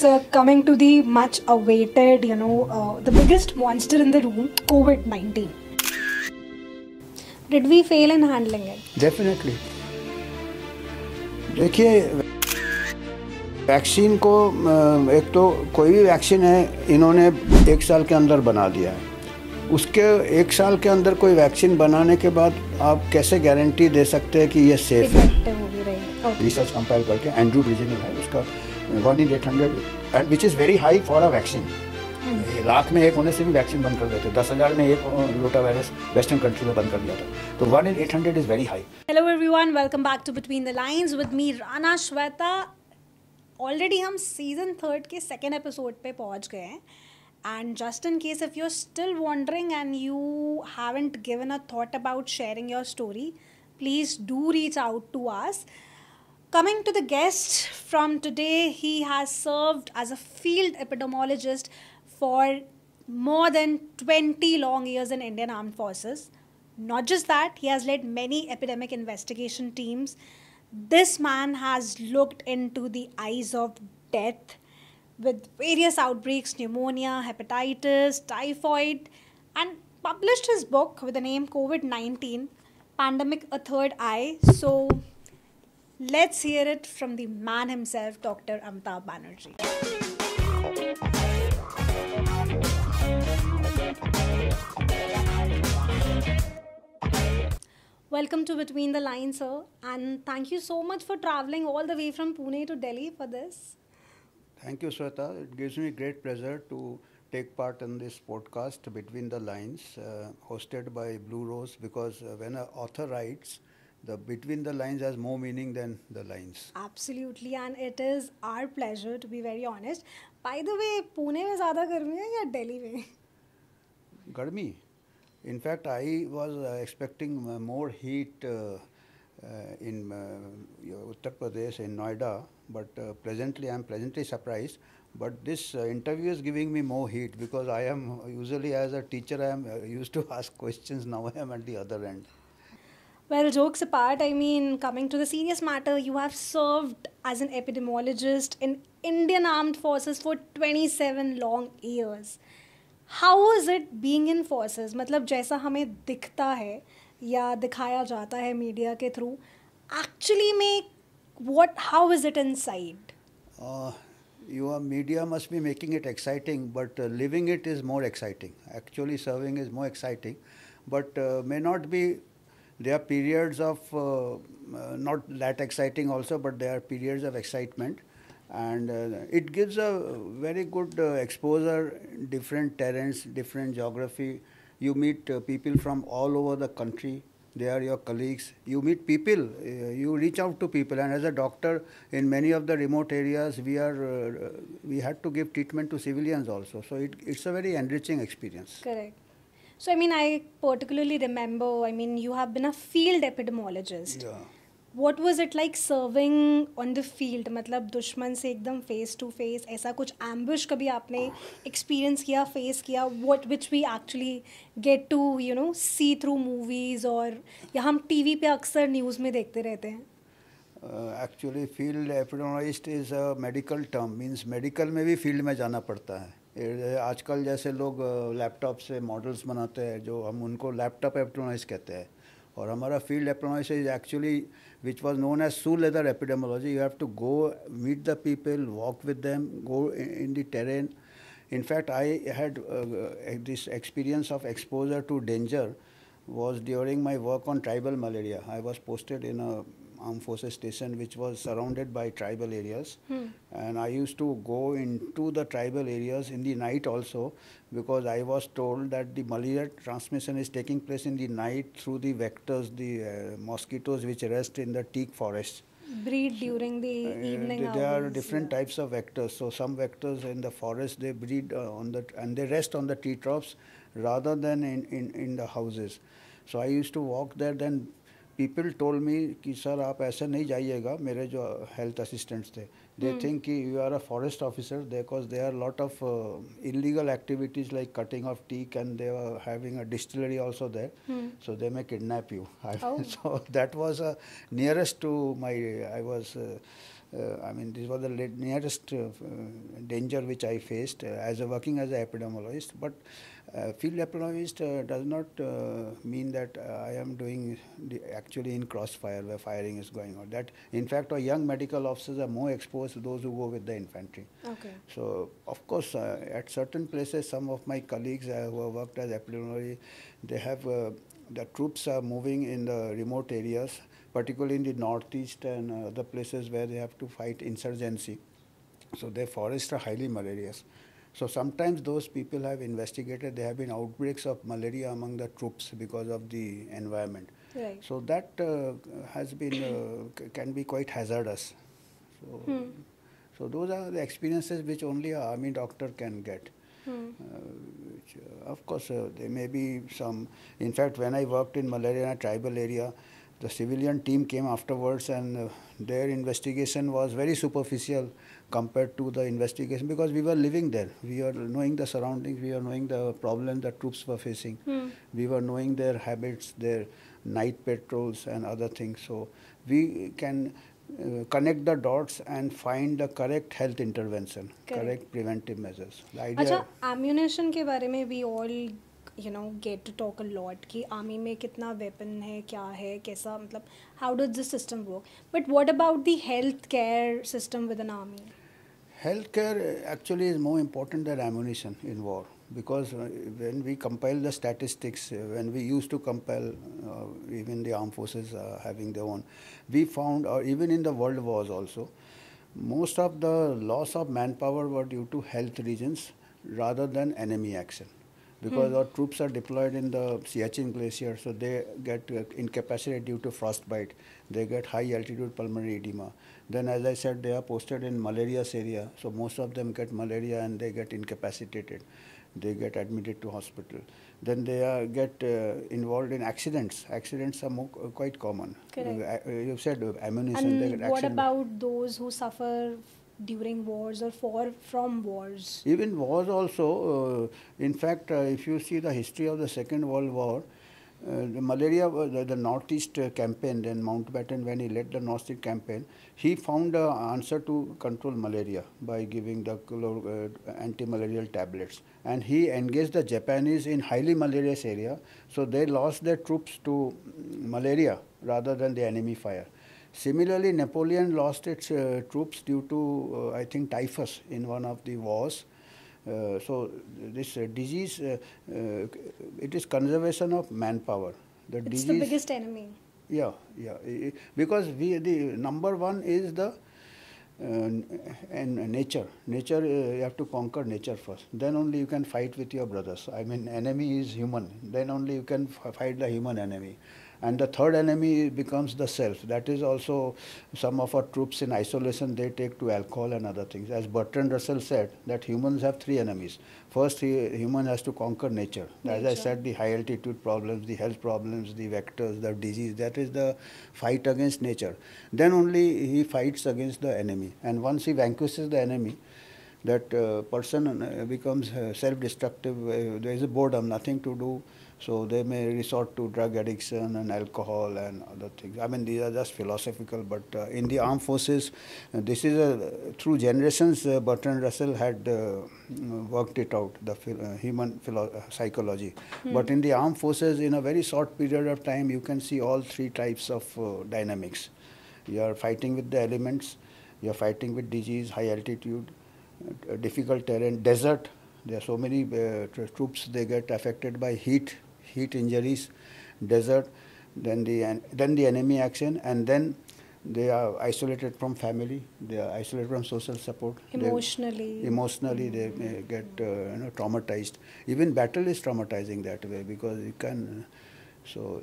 So uh, coming to the much awaited, you know, uh, the biggest monster in the room, COVID-19. Did we fail in handling it? Definitely. देखिए vaccine को uh, एक तो कोई भी vaccine है इन्होंने एक साल के अंदर बना दिया है उसके एक साल के अंदर कोई वैक्सीन बनाने के बाद आप कैसे गारंटी दे सकते हैं कि ये सेफ है रिसर्च कंपेयर करके एंड्रू डिजीनल है उसका one in eight hundred and which is very high for a vaccine lakh में एक होने से भी वैक्सीन बंद कर देते थे दस हज़ार में एक लोटा वायरस वेस्टर्न कंट्री में बंद कर दिया था तो one in eight hundred is very high hello everyone welcome back to between the lines with me Rana Shweta already हम सीजन थर्ड के सेकेंड एपिसोड पे पहुंच गए हैं and just in case if you are still wondering and you haven't given a thought about sharing your story please do reach out to us Coming to the guest from today, he has served as a field epidemiologist for more than 20 long years in Indian Armed Forces. Not just that, he has led many epidemic investigation teams. This man has looked into the eyes of death with various outbreaks pneumonia, hepatitis, typhoid, and published his book with the name COVID 19 Pandemic A Third Eye. So, Let's hear it from the man himself, Dr. Amitabh Banerjee. Welcome to Between the Lines, sir, and thank you so much for traveling all the way from Pune to Delhi for this. Thank you, Sweta. It gives me great pleasure to take part in this podcast, Between the Lines, uh, hosted by Blue Rose, because uh, when an author writes, the between the lines has more meaning than the lines. Absolutely, and it is our pleasure to be very honest. By the way, Pune is ज़्यादा गर्मी है या Delhi In fact, I was uh, expecting uh, more heat uh, uh, in uh, Uttar Pradesh, in Noida, but uh, presently I am pleasantly surprised. But this interview is giving me more heat because I am usually as a teacher I am used to ask questions. Now I am at the other end. Well, jokes apart, I mean, coming to the serious matter, you have served as an epidemiologist in Indian Armed Forces for 27 long years. How is it being in forces? मतलब जैसा हमें दिखता है या दिखाया जाता है media के थ्रू actually में what how is it inside You uh, your media must be making it exciting but uh, living it is more exciting actually serving is more exciting but uh, may not be there are periods of uh, uh, not that exciting also, but there are periods of excitement. And uh, it gives a very good exposure, different terrains, different geography. You meet people from all over the country they are your colleagues you meet people you reach out to people and as a doctor in many of the remote areas we are uh, we had to give treatment to civilians also so it, it's a very enriching experience correct So, I mean, I particularly remember, I mean, you have been a field epidemiologist. Yeah. What was it like serving on the field मतलब दुश्मन से एकदम face to face ऐसा कुछ ambush कभी आपने experience किया face किया what which we actually get to you know see through movies और या हम टी वी पर अक्सर न्यूज़ में देखते रहते हैं actually field epidemiologist is a medical term means medical में भी फील्ड में जाना पड़ता है आजकल जैसे लोग लैपटॉप से मॉडल्स बनाते हैं जो हम उनको लैपटॉप एप्टोनाइज कहते हैं और हमारा फील्ड एप्टोनाइज is actually which was known as shoe leather epidemiology you have to go meet the people walk with them go in the terrain in fact I had this experience of exposure to danger was during my work on tribal malaria I was posted in Armed Forces Station, which was surrounded by tribal areas. Hmm. And I used to go into the tribal areas in the night also because I was told that the malaria transmission is taking place in the night through the vectors, the uh, mosquitoes which rest in the teak forests breed during the uh, evening there hours, are different yeah. types of vectors so some vectors in the forest they breed uh, on the and they rest on the tree tops rather than in, in in the houses so i used to walk there then people told me कि sir आप ऐसे नहीं जाइएगा मेरे जो health assistants थे दे think hmm. कि you are a forest officer because they are lot of illegal activities like cutting of tea and they are having a distillery also there so they may kidnap you so that was a nearest to my I was Uh, I mean, this was the nearest uh, danger which I faced uh, as a working as epidemiologist. But Uh, field economist uh, does not uh, mean that uh, I am doing actually in crossfire where firing is going on. That in fact, our young medical officers are more exposed to those who go with the infantry. Okay. So of course, uh, at certain places, some of my colleagues uh, who have worked as epidemiology, they have the troops are moving in the remote areas, particularly in the northeast and other places where they have to fight insurgency. So their forests are highly malarious. So sometimes those people have investigated, there have been outbreaks of malaria among the troops because of the environment. Right. So that uh, has been, uh, can be quite hazardous. So, hmm. so those are the experiences which only an army doctor can get. Hmm. Uh, which, uh, of course, uh, there may be some. In fact, when I worked in malaria in a tribal area, the civilian team came afterwards, and uh, their investigation was very superficial compared to the investigation because we were living there. We were knowing the surroundings, we were knowing the problems the troops were facing, hmm. we were knowing their habits, their night patrols, and other things. So we can uh, connect the dots and find the correct health intervention, correct, correct preventive measures. The idea Achha, ammunition के बारे में we all you know get to talk a Healthcare uh, actually is more important than ammunition in war because uh, when we compile the statistics, uh, when we used to compile, uh, even the armed forces uh, having their own, we found, or even in the world wars also, most of the loss of manpower were due to health reasons rather than enemy action because hmm. our troops are deployed in the Siachen glacier, so they get uh, incapacitated due to frostbite. They get high altitude pulmonary edema. Then, as I said, they are posted in malarious area. So most of them get malaria and they get incapacitated. They get admitted to hospital. Then they are, get uh, involved in accidents. Accidents are more, uh, quite common. Correct. Uh, uh, You've said uh, ammunition. And what about those who suffer during wars or for from wars? Even wars also. in fact, if you see the history of the Second World War, uh, the malaria, uh, the, the northeast uh, campaign, then Mountbatten, when he led the northeast campaign, he found an answer to control malaria by giving the anti-malarial tablets. And he engaged the Japanese in highly malarious area, so they lost their troops to malaria rather than the enemy fire. Similarly, Napoleon lost its uh, troops due to, uh, I think, typhus in one of the wars. Uh, so this uh, disease, uh, it is conservation of manpower. The it's disease, the biggest enemy. Yeah, yeah. Because we the number one is the uh, and nature. Nature, uh, you have to conquer nature first. Then only you can fight with your brothers. I mean, enemy is human. Then only you can fight the human enemy. And the third enemy becomes the self. That is also some of our troops in isolation, they take to alcohol and other things. As Bertrand Russell said, that humans have three enemies. First, he, human has to conquer nature. nature. As I said, the high altitude problems, the health problems, the vectors, the disease, that is the fight against nature. Then only he fights against the enemy. And once he vanquishes the enemy, that uh, person uh, becomes uh, self-destructive. Uh, there is a boredom, nothing to do so they may resort to drug addiction and alcohol and other things. I mean, these are just philosophical, but uh, in the armed forces, uh, this is a, through generations, uh, Bertrand Russell had uh, worked it out, the uh, human philo uh, psychology. Hmm. But in the armed forces, in a very short period of time, you can see all three types of dynamics. You are fighting with the elements, you are fighting with disease, high altitude, difficult terrain, desert. There are so many troops, they get affected by heat, heat injuries, desert, then the, then the enemy action, and then they are isolated from family, they are isolated from social support. Emotionally. They, emotionally, they may get uh, you know, traumatized. Even battle is traumatizing that way because you can. So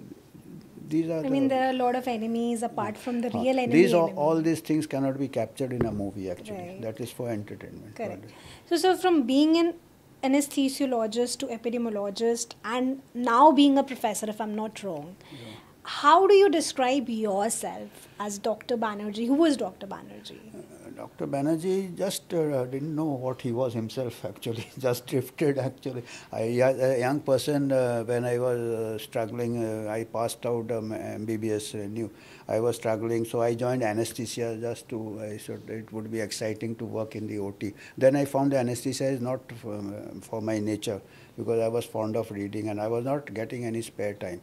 these are. I the, mean, there are a lot of enemies apart from the uh, real enemy. These are enemy. all these things cannot be captured in a movie. Actually, right. that is for entertainment. Correct. So, so from being an anesthesiologist to epidemiologist and now being a professor, if I'm not wrong. Yeah. How do you describe yourself as Dr. Banerjee? Who was Dr. Banerjee? Uh, Dr. Banerjee just uh, didn't know what he was himself actually, just drifted actually. a young person, uh, when I was uh, struggling, uh, I passed out um, MBBS, uh, new. I was struggling. So I joined anesthesia just to, I thought it would be exciting to work in the OT. Then I found the anesthesia is not for, for my nature because I was fond of reading and I was not getting any spare time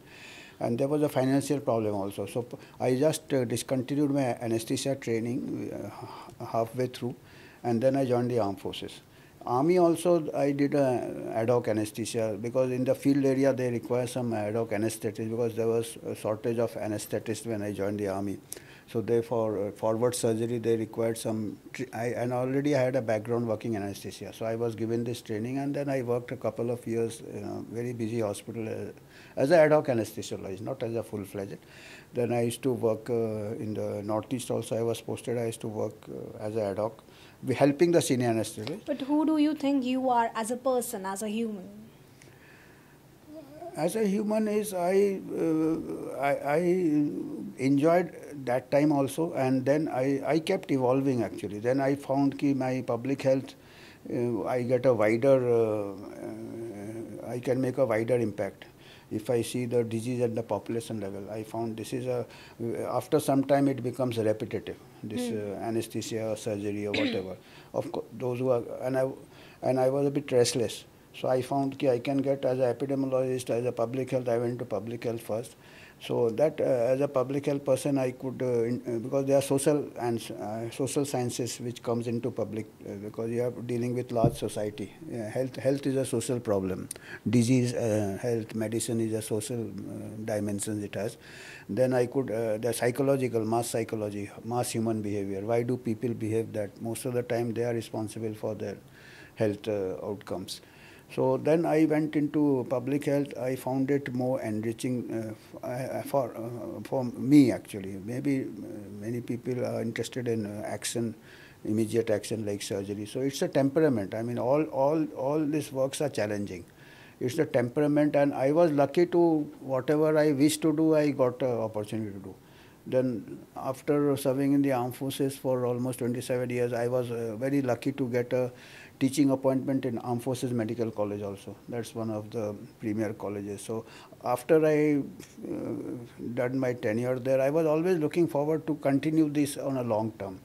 and there was a financial problem also. So I just uh, discontinued my anesthesia training uh, halfway through, and then I joined the armed forces. Army also, I did a ad hoc anesthesia because in the field area they require some ad hoc anesthetist because there was a shortage of anesthetist when I joined the army. So therefore, uh, forward surgery they required some. I and already I had a background working anesthesia, so I was given this training, and then I worked a couple of years in a very busy hospital uh, as an ad hoc anesthesiologist, not as a full fledged. Then I used to work uh, in the northeast also. I was posted. I used to work uh, as an ad hoc helping the senior anesthetist. But who do you think you are as a person, as a human? As a human is I, uh, I, I enjoyed that time also and then I, I kept evolving actually. Then I found that my public health, uh, I get a wider, uh, uh, I can make a wider impact if I see the disease at the population level. I found this is a, uh, after some time it becomes repetitive this mm. uh, anesthesia or surgery or whatever. of course, those who are and I and I was a bit restless. So I found that I can get as an epidemiologist, as a public health. I went to public health first. So that uh, as a public health person, I could uh, in, uh, because there are social and social sciences which comes into public because you are dealing with large society. health health is a social problem. Disease, health, medicine is a social dimension it has. Then I could the psychological mass psychology, mass human behavior. Why do people behave that? Most of the time, they are responsible for their health outcomes. So then I went into public health. I found it more enriching uh, uh for, uh, for me actually. Maybe uh, many people are interested in uh, action, immediate action like surgery. So it's a temperament. I mean, all, all, all these works are challenging. It's the temperament and I was lucky to whatever I wished to do, I got an opportunity to do. Then after serving in the armed forces for almost 27 years, I was very lucky to get a teaching appointment in Armed Forces Medical College also. That's one of the premier colleges. So after I uh, done my tenure there, I was always looking forward to continue this on a long term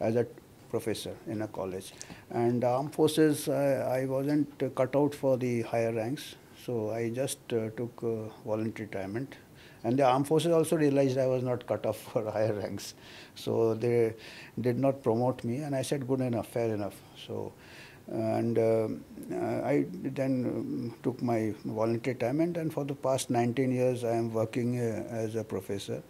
as a professor in a college. And Armed Forces, I, I wasn't cut out for the higher ranks. So I just uh, took uh, voluntary retirement. And the armed forces also realized I was not cut off for higher ranks. So they did not promote me. And I said, good enough, fair enough. So and um, uh, I then um, took my voluntary time and then for the past 19 years I am working uh, as a professor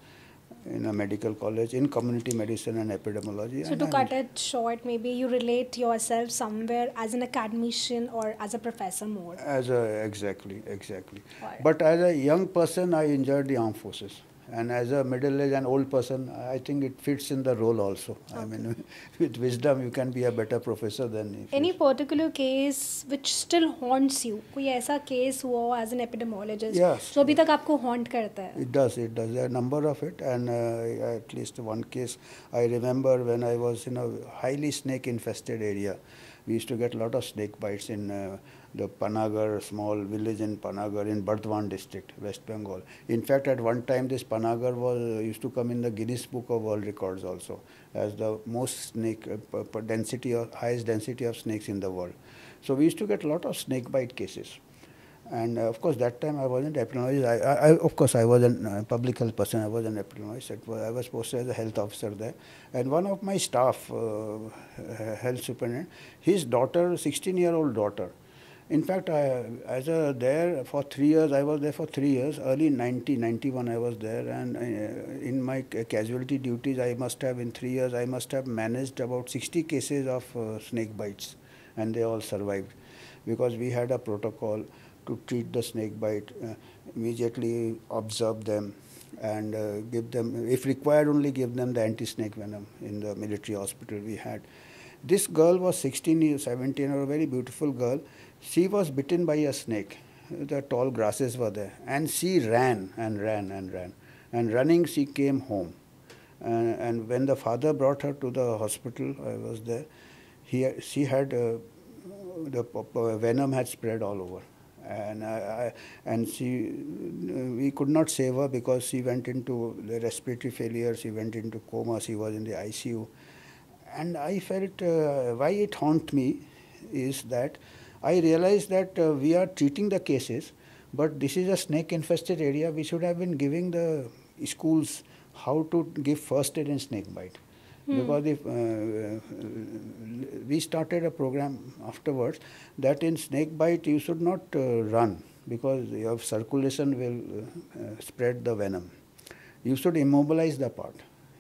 in a medical college in community medicine and epidemiology. So and to I'm cut it short, maybe you relate yourself somewhere as an academician or as a professor more. As a exactly, exactly. Right. But as a young person, I enjoyed the armed forces. And as a middle-aged and old person, I think it fits in the role also. Okay. I mean, with wisdom, you can be a better professor than... Any particular case which still haunts you? कोई ऐसा case हुआ as an epidemiologist? Yes. So अभी तक आपको haunt करता है? It does, it does. There are a number of it and uh, at least one case I remember when I was in a highly snake-infested area. We used to get a lot of snake bites in... Uh, the Panagar small village in Panagar in Bardwan district, West Bengal. In fact, at one time this Panagar was used to come in the Guinness Book of World Records also as the most snake uh, density or highest density of snakes in the world. So we used to get a lot of snake bite cases. And uh, of course, that time I wasn't epidemiologist. I, I, I, of course, I was a uh, public health person. I was an epidemiologist. Was, I was posted as a health officer there. And one of my staff, uh, health superintendent, his daughter, 16-year-old daughter, in fact, I, as a, there for three years, I was there for three years. Early 90, 91, I was there, and uh, in my casualty duties, I must have in three years, I must have managed about 60 cases of uh, snake bites, and they all survived, because we had a protocol to treat the snake bite, uh, immediately observe them, and uh, give them, if required, only give them the anti-snake venom in the military hospital we had. This girl was 16 years, 17, or a very beautiful girl she was bitten by a snake. The tall grasses were there. And she ran and ran and ran. And running, she came home. And, and when the father brought her to the hospital, I was there, he, she had, uh, the venom had spread all over and I, and she we could not save her because she went into respiratory failure she went into coma she was in the icu and i felt uh, why it haunted me is that I realized that uh, we are treating the cases, but this is a snake infested area. We should have been giving the schools how to give first aid in snake bite. Hmm. Because if, uh, uh, we started a program afterwards that in snake bite you should not uh, run because your circulation will uh, uh, spread the venom. You should immobilize the part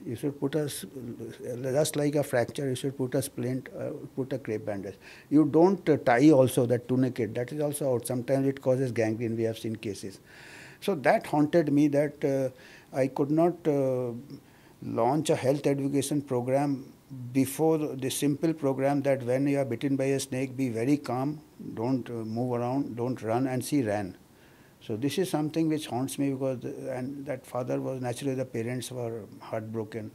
you should put a just like a fracture you should put a splint uh, put a crepe bandage you don't uh, tie also that tourniquet that is also out sometimes it causes gangrene we have seen cases so that haunted me that uh, i could not uh, launch a health education program before the simple program that when you are bitten by a snake be very calm don't uh, move around don't run and see ran so this is something which haunts me because the, and that father was naturally the parents were heartbroken,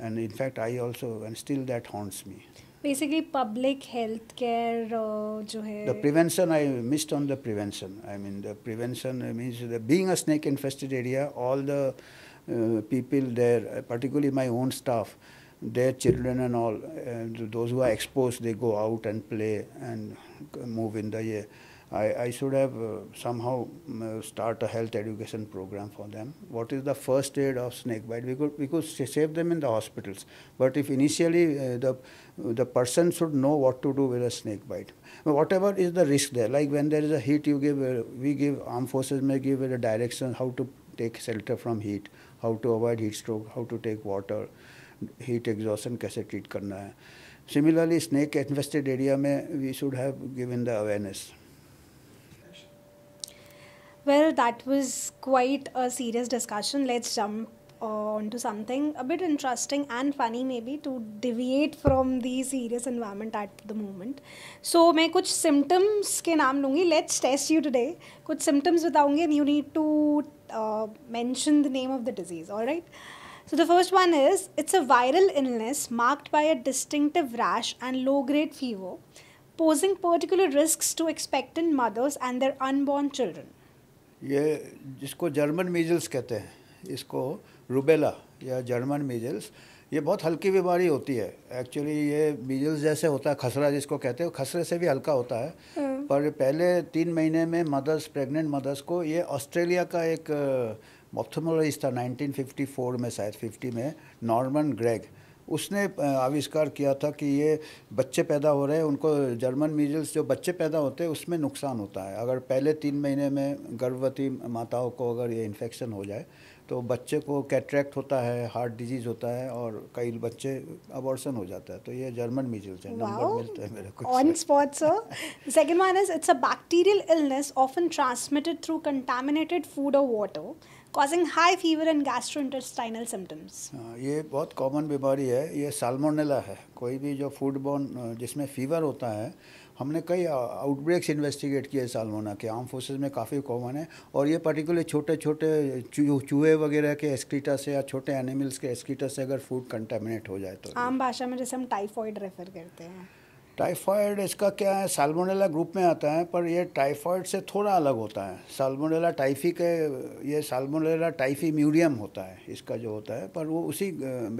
and in fact I also and still that haunts me. Basically, public health care, uh, the prevention I missed on the prevention. I mean the prevention means the, being a snake infested area, all the uh, people there, uh, particularly my own staff, their children and all, and uh, those who are exposed, they go out and play and move in the air. Uh, I, I should have uh, somehow mm, uh, start a health education program for them. What is the first aid of snake bite? We could, we could save them in the hospitals. But if initially uh, the, the person should know what to do with a snake bite. Whatever is the risk there, like when there is a heat, you give, we give, armed forces may give a direction how to take shelter from heat, how to avoid heat stroke, how to take water, heat exhaustion. कैसे treat करना है Similarly, snake infested area में we should have given the awareness. Well, that was quite a serious discussion. Let's jump uh, on to something a bit interesting and funny maybe to deviate from the serious environment at the moment so मैं कुछ symptoms के नाम लूँगी let's test you today कुछ symptoms बताऊँगी and you need to uh, mention the name of the disease all right so the first one is it's a viral illness marked by a distinctive rash and low grade fever posing particular risks to expectant mothers and their unborn children ये जिसको German measles कहते हैं इसको rubella या German measles ये बहुत हल्की बीमारी होती है एक्चुअली ये मीजल्स जैसे होता है खसरा जिसको कहते हैं खसरे से भी हल्का होता है हम्म। पर पहले तीन महीने में मदर्स प्रेग्नेंट मदर्स को ये ऑस्ट्रेलिया का एक मोथमोलॉजिस्ट था 1954 में शायद 50 में नॉर्मन ग्रेग उसने आविष्कार किया था कि ये बच्चे पैदा हो रहे हैं उनको जर्मन मीजल्स जो बच्चे पैदा होते हैं उसमें नुकसान होता है अगर पहले तीन महीने में गर्भवती माताओं को अगर ये इन्फेक्शन हो जाए तो बच्चे को कैट्रैक्ट होता है हार्ट डिजीज़ होता है और कई बच्चे अबॉर्सन हो जाता है तो ये जर्मन मीजल्स है नंबर मिलता है मेरे को on spot sir second one is it's a bacterial illness often transmitted through contaminated food और water causing high fever and gastrointestinal symptoms. हाँ, ये बहुत कॉमन बीमारी है ये साल्मोनेला है कोई भी जो फूड बॉर्न जिसमें फीवर होता है हमने कई आउटब्रेक्स इन्वेस्टिगेट किए सालमोना के आर्म फोर्सेज में काफ़ी कॉमन है और ये पर्टिकुलर छोटे छोटे चूहे वगैरह के एस्क्रीटा से या छोटे एनिमल्स के एस्क्रीटा से अगर फूड कंटेमिनेट हो जाए तो आम भाषा में जैसे हम टाइफॉइड रेफर करते हैं टाइफाइड इसका क्या है साल्मोनेला ग्रुप में आता है पर यह टाइफाइड से थोड़ा अलग होता है साल्मोनेला टाइफी के ये साल्मोनेला टाइफी म्यूरियम होता है इसका जो होता है पर वो उसी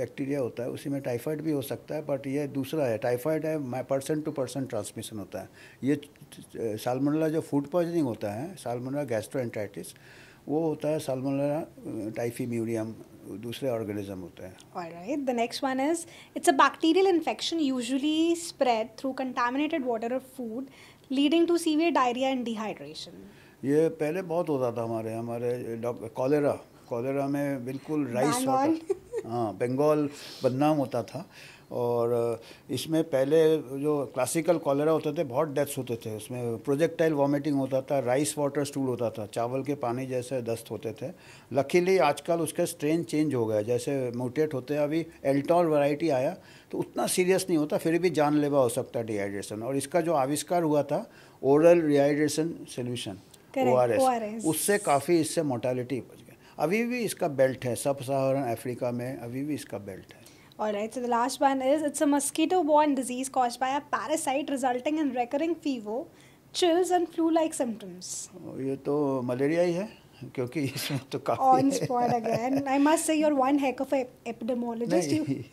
बैक्टीरिया होता है उसी में टाइफाइड भी हो सकता है बट ये दूसरा है टाइफाइड है पर्सन टू पर्सन ट्रांसमिशन होता है ये साल्मोनेला जो फूड पॉइजनिंग होता है साल्मोनेला गैस्ट्रोएंटाइटिस वो होता है साल्मोनेला टाइफी म्यूरियम दूसरे ऑर्गेनिज्म होते हैं alright the next one is it's a bacterial infection usually spread through contaminated water और food leading to severe diarrhoea and dehydration ये पहले बहुत होता था हमारे हमारे कॉलेरा कॉलेरा में बिल्कुल राइस हाँ बंगाल बदनाम होता था और इसमें पहले जो क्लासिकल कॉलरा होते थे बहुत डेथ्स होते थे उसमें प्रोजेक्टाइल वॉमिटिंग होता था राइस वाटर स्टूल होता था चावल के पानी जैसे दस्त होते थे लकीली आजकल उसका स्ट्रेन चेंज हो गया जैसे म्यूटेट होते हैं अभी एल्टॉल वैरायटी आया तो उतना सीरियस नहीं होता फिर भी जानलेवा हो सकता है डिहाइड्रेशन और इसका जो आविष्कार हुआ था ओरल रिहाइड्रेशन सोल्यूशन ओ उससे काफ़ी इससे मोटेलिटी बच गया अभी भी इसका बेल्ट है सब सहारन अफ्रीका में अभी भी इसका बेल्ट है All right, so the last one is it's a mosquito borne disease caused by a parasite resulting in recurring fever, chills and flu like symptoms. Oh, ये तो मलेरिया ही है क्योंकि इसमें तो काफी on spot again I must say you are one heck of epidemiologist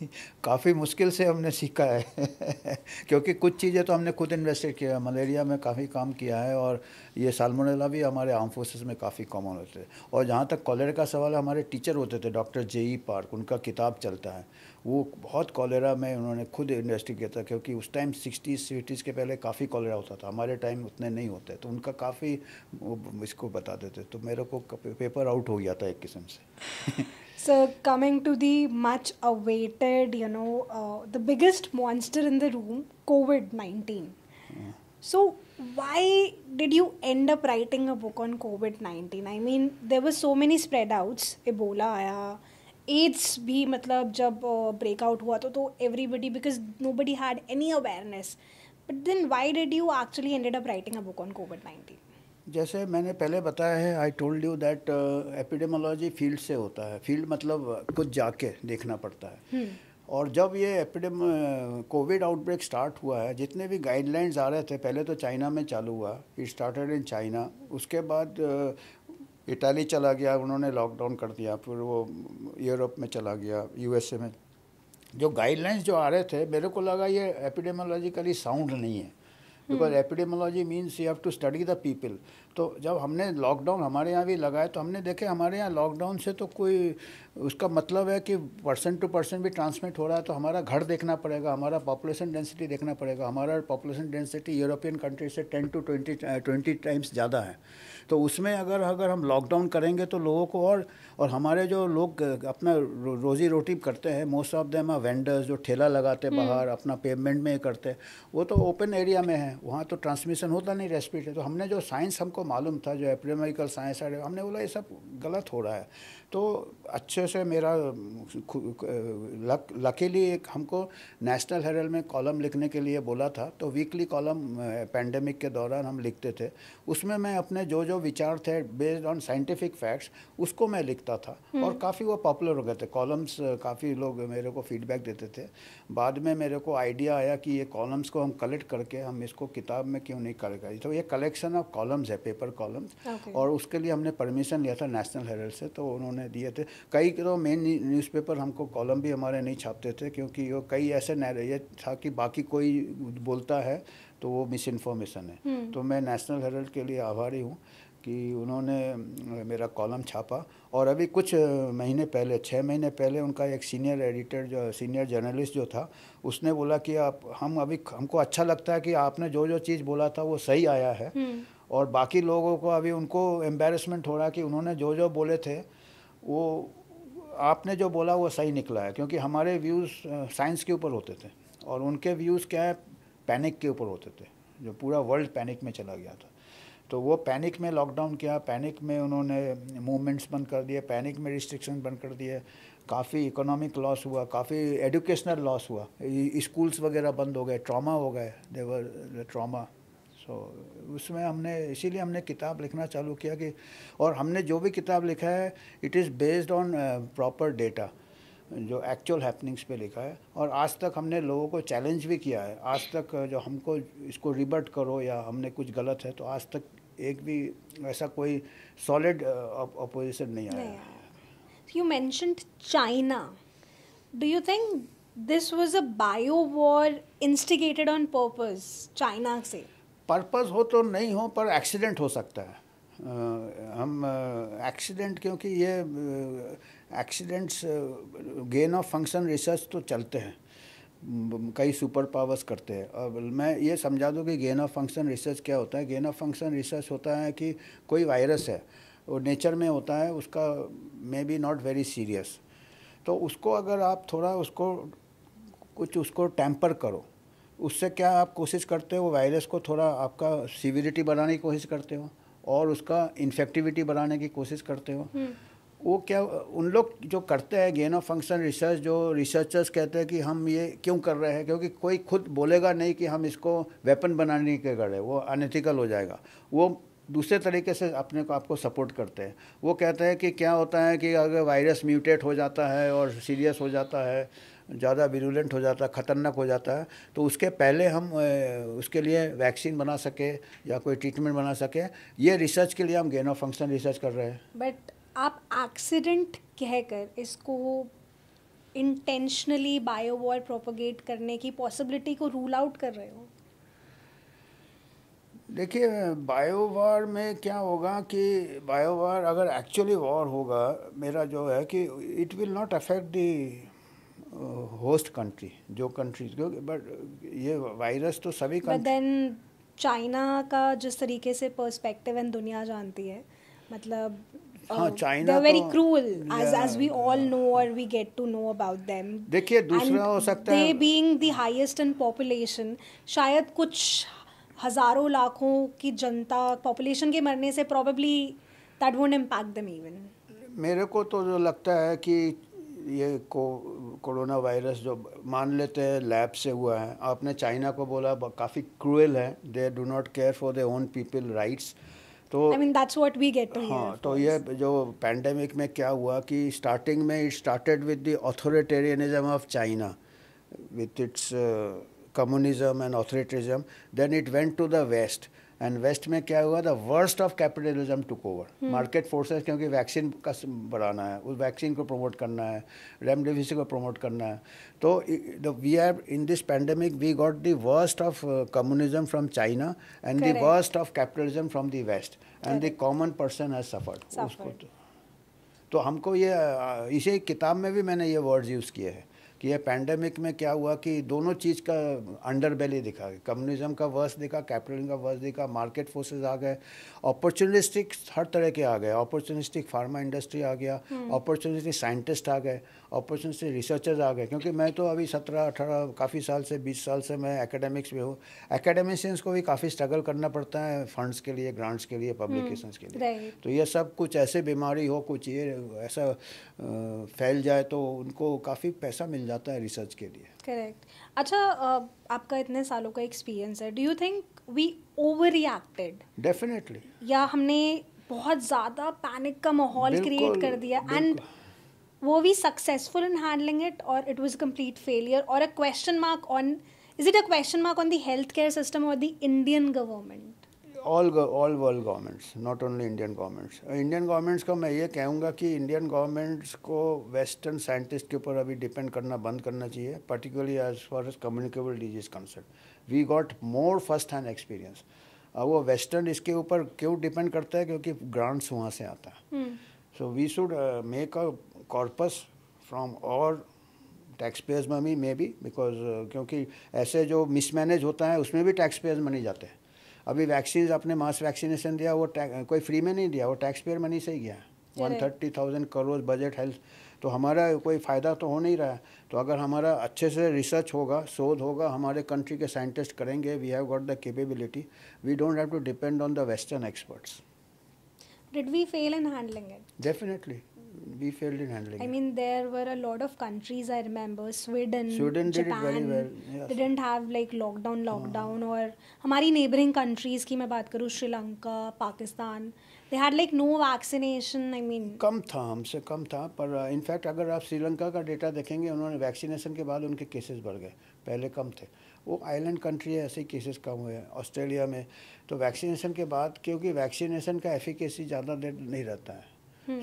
काफी मुश्किल से हमने सीखा है क्योंकि कुछ चीज़ें तो हमने खुद इन्वेस्टिगेट किया है मलेरिया में काफ़ी काम किया है और ये सालमोनेला भी हमारे आर्म फोर्सेस में काफ़ी कॉमन होते हैं और जहाँ तक कॉलर का सवाल है हमारे टीचर होते थे डॉक्टर जे ई पार्क उनका किताब चलता है वो बहुत कॉलेरा में उन्होंने खुद इन्वेस्टिगेट किया था क्योंकि उस टाइम सिक्सटीज सेवेंटीज़ के पहले काफ़ी कॉलेरा होता था हमारे टाइम उतने नहीं होते तो उनका काफ़ी वो इसको बता देते तो मेरे को पेपर आउट हो गया था एक किस्म से sir coming to the much awaited you know the biggest monster in the room COVID nineteen so why did you end up writing a book on COVID nineteen I mean there वो many spread outs ए बोला आया ads भी मतलब जब breakout हुआ तो तो everybody because nobody had any awareness but then why did you actually ended up writing a book on COVID nineteen जैसे मैंने पहले बताया है I told you that epidemiology field से होता है फील्ड मतलब कुछ जाके देखना पड़ता है hmm. और जब ये एपिडेम कोविड आउटब्रेक स्टार्ट हुआ है जितने भी गाइडलाइंस आ रहे थे पहले तो चाइना में चालू हुआ इट स्टार्टेड इन चाइना उसके बाद इटाली चला गया उन्होंने लॉकडाउन कर दिया फिर वो यूरोप में चला गया यूएसए में जो गाइडलाइंस जो आ रहे थे मेरे को लगा ये एपिडेमोलॉजिकली साउंड नहीं है because epidemiology means you have to study the people तो जब हमने लॉकडाउन हमारे यहाँ भी लगाया तो हमने देखे हमारे यहाँ लॉकडाउन से तो कोई उसका मतलब है कि पर्सन टू पर्सन भी ट्रांसमिट हो रहा है तो हमारा घर देखना पड़ेगा हमारा पॉपुलेशन डेंसिटी देखना पड़ेगा हमारा पॉपुलेशन डेंसिटी यूरोपियन कंट्री से ten to twenty twenty times ज़्यादा है तो उसमें अगर अगर हम लॉकडाउन करेंगे तो लोगों को और और हमारे जो लोग अपना रोज़ी रोटी करते हैं most of them are vendors जो ठेला लगाते बाहर हम्म। अपना पेमेंट में करते वो तो ओपन एरिया में है वहाँ तो ट्रांसमिशन होता नहीं रेस्पिड है तो हमने जो साइंस हमको मालूम था जो एप्लीमेडिकल साइंस हमने बोला ये सब गलत हो रहा है तो अच्छे से मेरा लक लकीली एक हमको नेशनल हेरल्ड में कॉलम लिखने के लिए बोला था तो वीकली कॉलम पेंडेमिक के दौरान हम लिखते थे उसमें मैं अपने जो जो विचार थे बेस्ड ऑन साइंटिफिक फैक्ट्स उसको मैं लिखता था हम्म। और काफ़ी वो पॉपुलर हो गए थे कॉलम्स काफ़ी लोग मेरे को फीडबैक देते थे बाद में मेरे को आइडिया आया कि ये कॉलम्स को हम कलेक्ट करके हम इसको किताब में क्यों नहीं गए तो ये कलेक्शन ऑफ कॉलम्स है पेपर कॉलम्स और उसके लिए हमने परमिशन लिया था नेशनल हेरल्ड से तो उन्होंने उन्होंने दिए थे कई तो मेन न्यूज़पेपर हमको कॉलम भी हमारे नहीं छापते थे क्योंकि वो कई ऐसे ये था कि बाकी कोई बोलता है तो वो मिस इन्फॉर्मेशन है हम्म। तो मैं नेशनल हेरल्ड के लिए आभारी हूँ कि उन्होंने मेरा कॉलम छापा और अभी कुछ महीने पहले छः महीने पहले उनका एक सीनियर एडिटर जो सीनियर जर्नलिस्ट जो था उसने बोला कि आप हम अभी हमको अच्छा लगता है कि आपने जो जो चीज़ बोला था वो सही आया है हम्म। और बाकी लोगों को अभी उनको एम्बेरसमेंट हो रहा कि उन्होंने जो जो बोले थे वो आपने जो बोला वो सही निकला है क्योंकि हमारे व्यूज़ साइंस के ऊपर होते थे और उनके व्यूज़ क्या है पैनिक के ऊपर होते थे जो पूरा वर्ल्ड पैनिक में चला गया था तो वो पैनिक में लॉकडाउन किया पैनिक में उन्होंने मूवमेंट्स बंद कर दिए पैनिक में रिस्ट्रिक्शन बंद कर दिए काफ़ी इकोनॉमिक लॉस हुआ काफ़ी एजुकेशनल लॉस हुआ स्कूल्स वगैरह बंद हो गए ट्रामा हो गए देवर ट्रामा सो तो so, उसमें हमने इसीलिए हमने किताब लिखना चालू किया कि और हमने जो भी किताब लिखा है it is based on proper data जो एक्चुअल हैपनिंग्स पे लिखा है और आज तक हमने लोगों को चैलेंज भी किया है आज तक uh, जो हमको इसको रिबर्ट करो या हमने कुछ गलत है तो आज तक एक भी ऐसा कोई सॉलिड अपोजिशन uh, नहीं आया you mentioned China do you think this was a bio war instigated on purpose China से पर्पज़ हो तो नहीं हो पर एक्सीडेंट हो सकता है आ, हम एक्सीडेंट क्योंकि ये accidents gain of function research तो चलते हैं कई सुपर पावर्स करते हैं अब मैं ये समझा दूँ कि गेन ऑफ फंक्शन रिसर्च क्या होता है गेन ऑफ फंक्शन रिसर्च होता है कि कोई वायरस है वो नेचर में होता है उसका maybe not very serious तो उसको अगर आप थोड़ा उसको कुछ उसको टैम्पर करो उससे क्या आप कोशिश करते हो वायरस को थोड़ा आपका सीविरिटी बढ़ाने की कोशिश करते हो और उसका इन्फेक्टिविटी बढ़ाने की कोशिश करते हो हम्म। वो क्या उन लोग जो करते हैं गेन ऑफ फंक्शन रिसर्च जो रिसर्चर्स कहते हैं कि हम ये क्यों कर रहे हैं क्योंकि कोई खुद बोलेगा नहीं कि हम इसको वेपन बनाने के रहे वो अनथिकल हो जाएगा वो दूसरे तरीके से अपने को आपको सपोर्ट करते हैं वो कहते हैं कि क्या होता है कि अगर वायरस म्यूटेट हो जाता है और सीरियस हो जाता है ज़्यादा विरुलेंट हो जाता है ख़तरनाक हो जाता है तो उसके पहले हम उसके लिए वैक्सीन बना सके या कोई ट्रीटमेंट बना सके ये रिसर्च के लिए हम गेन ऑफ फंक्शन रिसर्च कर रहे हैं बट आप एक्सीडेंट कहकर इसको इंटेंशनली बायोवॉल प्रोपोगेट करने की पॉसिबिलिटी को रूल आउट कर रहे हो देखिए बायोवार में क्या होगा कि बायोवार अगर एक्चुअली वॉर होगा मेरा जो है कि it will not affect the host country जो कंट्रीज बट ये वायरस तो सभी देन चाइना का जिस तरीके से पर्सपेक्टिव एंड दुनिया जानती है मतलब uh, हाँ China very as as we all know और we get to know about them देखिए दूसरा हो सकता है they being the highest in population शायद कुछ हजारों लाखों की जनता पॉपुलेशन के मरने से probably that won't them even मेरे को तो जो लगता है कि ये को कोरोना वायरस जो मान लेते हैं लैब से हुआ है आपने चाइना को बोला काफ़ी क्रूएल है they do not care for they own people rights तो I mean that's what we get हाँ तो ये जो पैंडेमिक में क्या हुआ कि स्टार्टिंग में it started with the authoritarianism of China with its communism and authoritarianism then it went to the west and west में क्या हुआ the worst of capitalism to over market forces क्योंकि वैक्सीन का बढ़ाना है उस वैक्सीन को प्रमोट करना है रेमडेसिविर को प्रमोट करना है तो we have in this pandemic we got the worst of communism from China and the worst of capitalism from the west and the common person has suffered उसको तो, तो, हमको ये इसी किताब में भी मैंने ये वर्ड्स यूज़ किए हैं कि यह पैंडमिक में क्या हुआ कि दोनों चीज़ का अंडर बेली दिखा कम्युनिज्म का वर्ष दिखा कैपिटलिज्म का वर्ष दिखा मार्केट फोर्सेस आ गए अपॉर्चुनिस्टिक हर तरह के आ गए अपॉर्चुनिस्टिक फार्मा इंडस्ट्री आ गया अपॉर्चुनिस्टिक हम्म। साइंटिस्ट आ गए ऑपरेशन से रिसर्चर्स आ गए क्योंकि मैं तो अभी सत्रह अठारह काफ़ी साल से बीस साल से मैं एकेडमिक्स में हूँ एकेडमिशियंस को भी काफ़ी स्ट्रगल करना पड़ता है फंड्स के लिए ग्रांट्स के लिए पब्लिकेशंस के लिए hmm, तो ये सब कुछ ऐसे बीमारी हो कुछ ये ऐसा फैल जाए तो उनको काफ़ी पैसा मिल जाता है रिसर्च के लिए करेक्ट अच्छा आपका इतने सालों का एक्सपीरियंस है do you think we overreacted definitely या हमने बहुत ज़्यादा पैनिक का माहौल क्रिएट कर दिया and were we successful in handling it or it was a complete failure or a question mark on is it a question mark on the healthcare system or the indian government all all world governments not only indian governments indian governments का मैं ये कहूँगा कि indian governments को western scientists के ऊपर अभी depend करना बंद करना चाहिए particularly as far as communicable disease concerned we got more first hand experience वो western इसके ऊपर क्यों depend करता है क्योंकि grants वहाँ से आता है so we should uh, make a corpus from और taxpayers money maybe because क्योंकि ऐसे जो मिसमैनेज होता है उसमें भी टैक्स पेयर्स मनी जाते हैं अभी वैक्सीन आपने मास वैक्सीनेशन दिया वो कोई फ्री में नहीं दिया वो टैक्स पेयर मनी से ही गया one thirty thousand crore budget health तो हमारा कोई फ़ायदा तो हो नहीं रहा है तो अगर हमारा अच्छे से रिसर्च होगा शोध होगा हमारे कंट्री के साइंटिस्ट करेंगे we have got the capability we don't have to depend on the western experts did we fail in handling it definitely we failed in handling. I it. mean, there were a lot of countries I remember. Sweden, Sweden Japan, did well. yes. didn't have like lockdown, uh-huh. lockdown, no. or हमारी neighboring countries की मैं बात करूँ Sri Lanka Pakistan they had like no vaccination I mean कम था हमसे कम था पर इनफैक्ट uh, अगर आप श्रीलंका का डेटा देखेंगे उन्होंने वैक्सीनेशन के बाद उनके केसेस बढ़ गए पहले कम थे वो आइलैंड कंट्री है ऐसे केसेस कम हुए हैं ऑस्ट्रेलिया में तो वैक्सीनेशन के बाद क्योंकि वैक्सीनेशन का एफिकेसी ज़्यादा देर नहीं रहता है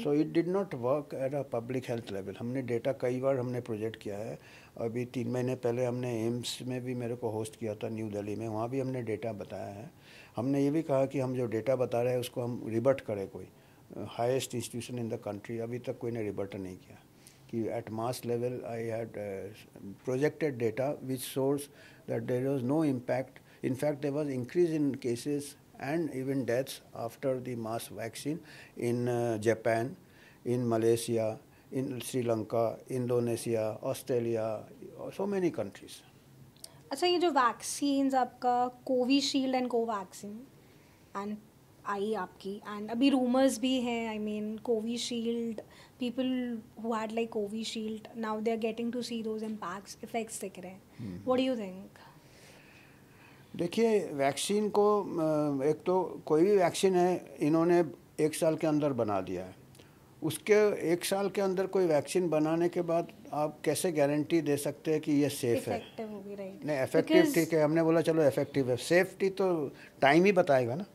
so it did not work at a public health level हमने डेटा कई बार हमने प्रोजेक्ट किया है अभी तीन महीने पहले हमने एम्स में भी मेरे को होस्ट किया था न्यू दिल्ली में वहाँ भी हमने डेटा बताया है हमने ये भी कहा कि हम जो डेटा बता रहे हैं उसको हम रिबर्ट करें कोई highest institution in the country अभी तक कोई ने रिबर्ट नहीं किया कि at mass level I had projected data which source that there was no impact in fact there was increase in in and even deaths after the mass vaccine in uh, Japan, in Malaysia, in Sri Lanka, Indonesia, Australia, so many countries. अच्छा ये जो vaccines आपका Covishield and Covaxin and I आपकी and अभी rumours भी हैं I mean Covishield people who had like Covishield now they are getting to see those impacts effects दिख रहे हैं व्हाट डू यू थिंक देखिए वैक्सीन को एक तो कोई भी वैक्सीन है इन्होंने एक साल के अंदर बना दिया है उसके एक साल के अंदर कोई वैक्सीन बनाने के बाद आप कैसे गारंटी दे सकते हैं कि ये सेफ है नहीं इफेक्टिव ठीक है हमने बोला चलो इफेक्टिव है सेफ्टी तो टाइम ही बताएगा ना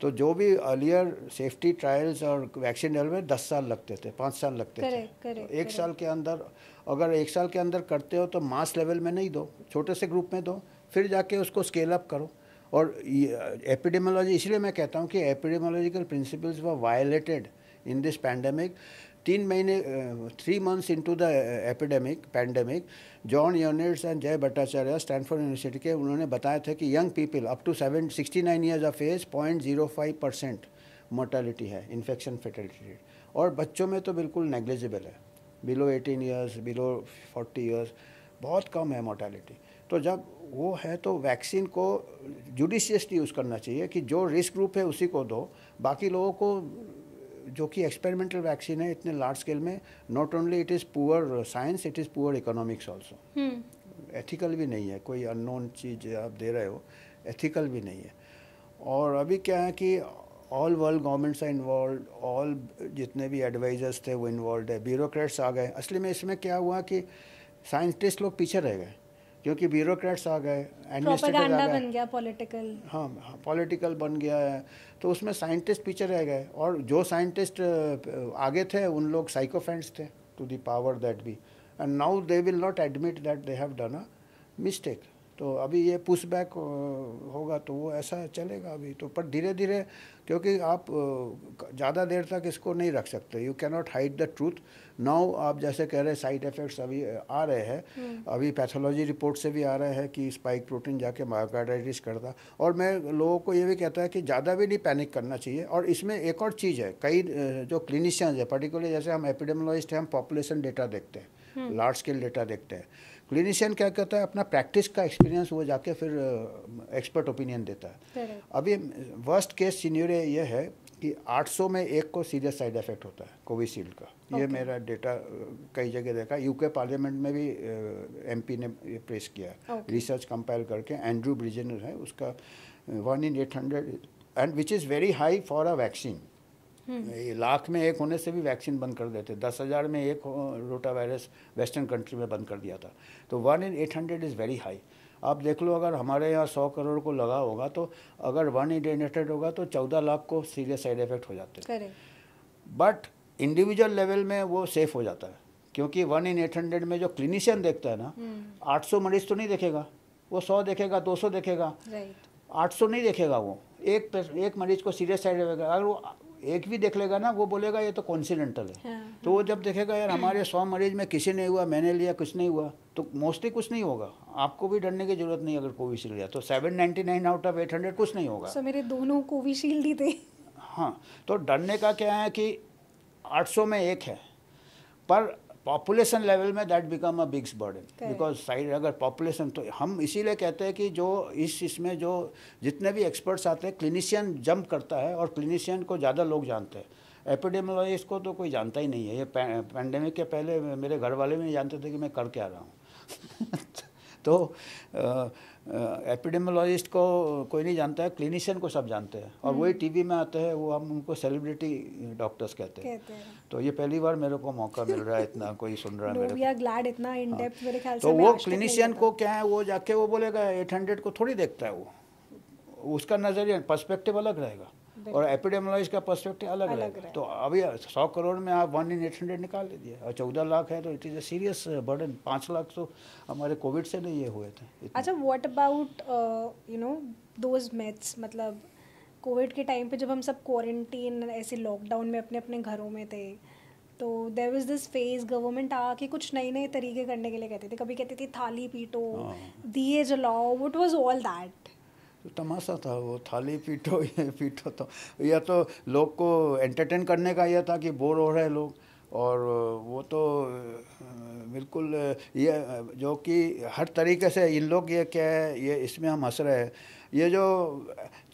तो जो भी अर्लियर सेफ्टी ट्रायल्स और वैक्सीन डेवलपमेंट दस साल लगते थे पाँच साल लगते करे, थे करे, तो एक करे. साल के अंदर अगर एक साल के अंदर करते हो तो मास लेवल में नहीं दो छोटे से ग्रुप में दो फिर जाके उसको स्केल अप करो और एपिडेमोलॉजी इसलिए मैं कहता हूँ कि epidemiological principles were violated in this pandemic तीन महीने three months into the epidemic pandemic John यूनिट्स and Jay Bhattacharya Stanford University के उन्होंने बताया था कि young people up to seven sixty nine years of age point zero five percent mortality है infection fatality rate और बच्चों में तो बिल्कुल नेग्लिजिबल है below eighteen years below forty years बहुत कम है मोर्टेलिटी तो जब वो है तो वैक्सीन को जुडिशियसली यूज़ करना चाहिए कि जो रिस्क ग्रुप है उसी को दो बाकी लोगों को जो कि एक्सपेरिमेंटल वैक्सीन है इतने लार्ज स्केल में not only it is poor science it is poor economics also ethical भी नहीं है कोई अननोन चीज़ आप दे रहे हो एथिकल भी नहीं है और अभी क्या है कि all world governments are involve all जितने भी एडवाइजर्स थे वो इन्वॉल्व है ब्यूरोक्रेट्स आ गए असली में इसमें क्या हुआ कि साइंटिस्ट लोग पीछे रह गए क्योंकि ब्यूरोक्रेट्स आ गए एडमिनिस्ट्रेटर आ गए बन गया पॉलिटिकल हाँ हाँ पॉलिटिकल बन गया है तो उसमें साइंटिस्ट पीछे रह गए और जो साइंटिस्ट आगे थे उन लोग साइकोफेंट्स थे to the power that be and now they will not admit that they have done a mistake तो अभी ये पुश बैक होगा तो वो ऐसा चलेगा अभी तो पर धीरे धीरे क्योंकि आप ज़्यादा देर तक इसको नहीं रख सकते you cannot hide the truth now आप जैसे कह रहे हैं साइड इफेक्ट्स अभी आ रहे हैं हम्म। अभी पैथोलॉजी रिपोर्ट से भी आ रहा है कि स्पाइक प्रोटीन जाके मायोकार्डाइटिस करता और मैं लोगों को ये भी कहता है कि ज़्यादा भी नहीं पैनिक करना चाहिए और इसमें एक और चीज़ है कई जो क्लिनिशियंस है पर्टिकुलर जैसे हम एपिडेमोलॉजिस्ट हैं हम पॉपुलेशन डेटा देखते हैं लार्ज स्केल डेटा देखते हैं क्लिनिशियन क्या कहता है अपना प्रैक्टिस का एक्सपीरियंस वो जाके फिर एक्सपर्ट ओपिनियन देता है अभी वर्स्ट केस सीनियर यह है कि 800 में एक को सीरियस साइड इफेक्ट होता है कोविशील्ड का okay. ये मेरा डेटा कई जगह देखा यूके पार्लियामेंट में भी एमपी ने प्रेस किया okay. रिसर्च कंपाइल करके एंड्रू ब्रिजनर है उसका one in eight hundred and which is very high for a vaccine hmm. Lakh में एक होने से भी वैक्सीन बंद कर देते दस हज़ार में एक रोटा वायरस वेस्टर्न कंट्री में बंद कर दिया था तो one in eight hundred is very high आप देख लो अगर हमारे यहाँ सौ करोड़ को लगा होगा तो अगर वन इंडेनेटेड होगा तो चौदह लाख को सीरियस साइड इफेक्ट हो जाते हैं बट इंडिविजुअल लेवल में वो सेफ हो जाता है क्योंकि वन इन एट हंड्रेड में जो क्लिनिशियन देखता है ना हम्म। आठ सौ मरीज तो नहीं देखेगा वो सौ देखेगा दो सौ देखेगा आठ सौ नहीं देखेगा वो एक एक मरीज को सीरियस साइड इफेक्ट अगर वो एक भी देख लेगा ना वो बोलेगा ये तो कॉन्सीडेंटल है हाँ। तो वो जब देखेगा यार हमारे सौ मरीज में किसी नहीं हुआ मैंने लिया कुछ नहीं हुआ तो मोस्टली कुछ नहीं होगा आपको भी डरने की जरूरत नहीं अगर कोविशील्ड लिया तो seven ninety nine out of eight hundred कुछ नहीं होगा सर मेरे दोनों कोविशील्ड ही थे हाँ तो डरने का क्या है कि आठ सौ में एक है पर पॉपुलेशन लेवल में that become a big burden because side अगर पॉपुलेशन तो हम इसीलिए कहते हैं कि जो इस इसमें जो जितने भी एक्सपर्ट्स आते हैं क्लिनिशियन जंप करता है और क्लिनिशियन को ज़्यादा लोग जानते हैं एपिडेमोलॉजिस्ट को तो कोई जानता ही नहीं है ये पैंडेमिक के पहले मेरे घर वाले भी जानते थे कि मैं करके आ रहा हूँ तो आ, एपिडेमोलॉजिस्ट uh, को कोई नहीं जानता है क्लिनिशियन को सब जानते हैं और हम्म। वही टीवी में आते हैं वो हम उनको सेलिब्रिटी डॉक्टर्स कहते हैं तो ये पहली बार मेरे को मौका मिल रहा है इतना कोई सुन रहा है मेरे ग्लैड इतना इन हाँ। डेप्थ मेरे ख्याल तो वो क्लिनिशियन को क्या है वो जाके वो बोलेगा एट हंड्रेड को थोड़ी देखता है वो उसका नज़रिया पर्सपेक्टिव अलग रहेगा और एपिडेमोलॉजी का पर्सपेक्टिव अलग, अलग है तो अभी सौ करोड़ में आप वन इन एट हंड्रेड निकाल लीजिए और चौदह लाख है तो it is a serious burden पाँच लाख तो हमारे कोविड से नहीं ये हुए थे अच्छा what about you know those myths मतलब कोविड के टाइम पे जब हम सब क्वारंटीन ऐसे लॉकडाउन में अपने अपने घरों में थे तो there was this phase government आके कुछ नए नए तरीके करने के लिए कहते थे कभी कहते थे थाली पीटो हाँ। दिए जलाओ वट वॉज ऑल दैट तमाशा था वो थाली पीटो ये पीटो तो यह तो लोग को एंटरटेन करने का यह था कि बोर हो रहे लोग और वो तो बिल्कुल ये जो कि हर तरीके से इन लोग ये क्या है ये इसमें हम हंस रहे हैं ये जो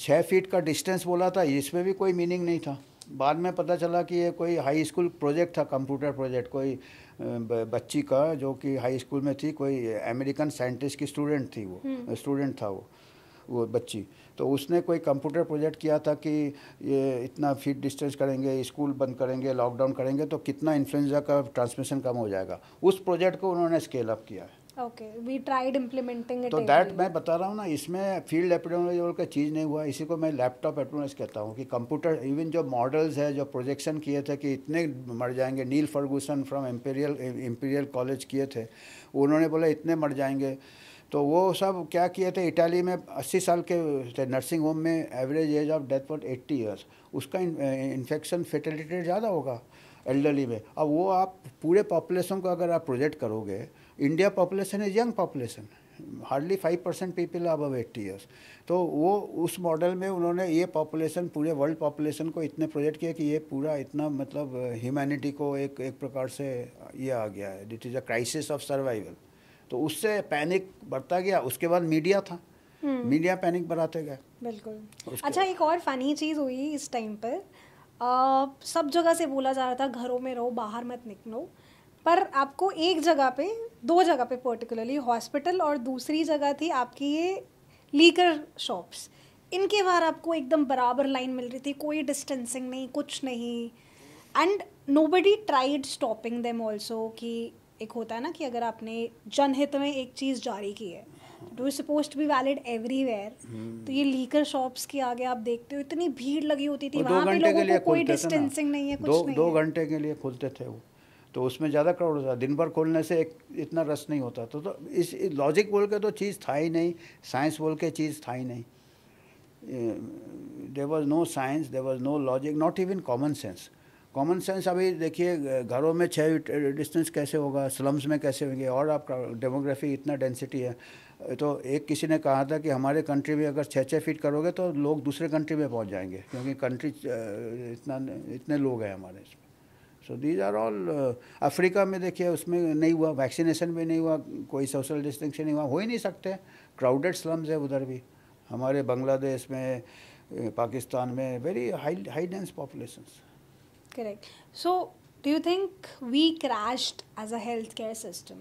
छः फीट का डिस्टेंस बोला था इसमें भी कोई मीनिंग नहीं था बाद में पता चला कि ये कोई हाई स्कूल प्रोजेक्ट था कंप्यूटर प्रोजेक्ट कोई बच्ची का जो कि हाई स्कूल में थी कोई अमेरिकन साइंटिस्ट की स्टूडेंट थी वो स्टूडेंट हम्म। था वो वो बच्ची तो उसने कोई कंप्यूटर प्रोजेक्ट किया था कि ये इतना फीट डिस्टेंस करेंगे स्कूल बंद करेंगे लॉकडाउन करेंगे तो कितना इन्फ्लुएंजा का ट्रांसमिशन कम हो जाएगा उस प्रोजेक्ट को उन्होंने स्केल अप किया है ओके वी ट्राइड इम्प्लीमेंटिंग तो दैट मैं बता रहा हूँ ना इसमें फील्ड एपिडेमोलॉजी का चीज़ नहीं हुआ इसी को मैं लैपटॉप एपिडेमोलॉजी कहता हूँ कि कंप्यूटर इवन जो मॉडल्स है जो प्रोजेक्शन किए थे कि इतने मर जाएंगे Neil Ferguson from Imperial Imperial College किए थे उन्होंने बोला इतने मर जाएंगे तो वो सब क्या किए थे इटाली में 80 साल के थे नर्सिंग होम में average age of death for 80 years उसका इन्फेक्शन फेटेलिटी ज़्यादा होगा एल्डरली में अब वो आप पूरे पॉपुलेशन को अगर आप प्रोजेक्ट करोगे India population is young population hardly five percent people above eighty years तो वो उस मॉडल में उन्होंने ये पॉपुलेशन पूरे वर्ल्ड पॉपुलेशन को इतने प्रोजेक्ट किया कि ये पूरा इतना मतलब ह्यूमैनिटी eh, को एक एक प्रकार से ये आ गया है this is a crisis of survival तो उससे पैनिक बढ़ता गया उसके बाद मीडिया था हम्म। मीडिया पैनिक बढ़ाते गए बिल्कुल अच्छा एक और फनी चीज़ हुई इस टाइम पर आ, सब जगह से बोला जा रहा था घरों में रहो बाहर मत निकलो पर आपको एक जगह पे दो जगह पे पर्टिकुलरली हॉस्पिटल और दूसरी जगह थी आपकी ये लीकर शॉप्स इनके बाहर आपको एकदम बराबर लाइन मिल रही थी कोई डिस्टेंसिंग नहीं कुछ नहीं and nobody tried stopping them also कि एक होता है ना कि अगर आपने जनहित में एक चीज़ जारी की है do suppose to be valid everywhere तो ये लीकर शॉप्स के आगे आप देखते हो इतनी भीड़ लगी होती थी वहाँ पे लोगों को कोई डिस्टेंसिंग नहीं है कुछ दो, नहीं दो घंटे के लिए खुलते थे वो तो उसमें ज़्यादा क्राउड होता दिन भर खोलने से एक इतना रस नहीं होता तो, तो इस लॉजिक बोल के तो चीज़ था ही नहीं साइंस बोल के चीज़ था ही नहीं there was no science there was no logic not even common sense common sense अभी देखिए घरों में छः डिस्टेंस कैसे होगा स्लम्स में कैसे होंगे और आपका डेमोग्राफी इतना डेंसिटी है तो एक किसी ने कहा था कि हमारे कंट्री में अगर छः छः फीट करोगे तो लोग दूसरे कंट्री में पहुंच जाएंगे क्योंकि कंट्री इतना इतने लोग हैं हमारे इसमें so these are all Africa में देखिए उसमें नहीं हुआ वैक्सीनेशन भी नहीं हुआ कोई सोशल डिस्टेंसिंग नहीं हुआ हो ही नहीं सकते क्राउडेड स्लम्स है उधर भी हमारे बांग्लादेश में पाकिस्तान में very high high dense populations so do you think we crash as a health care system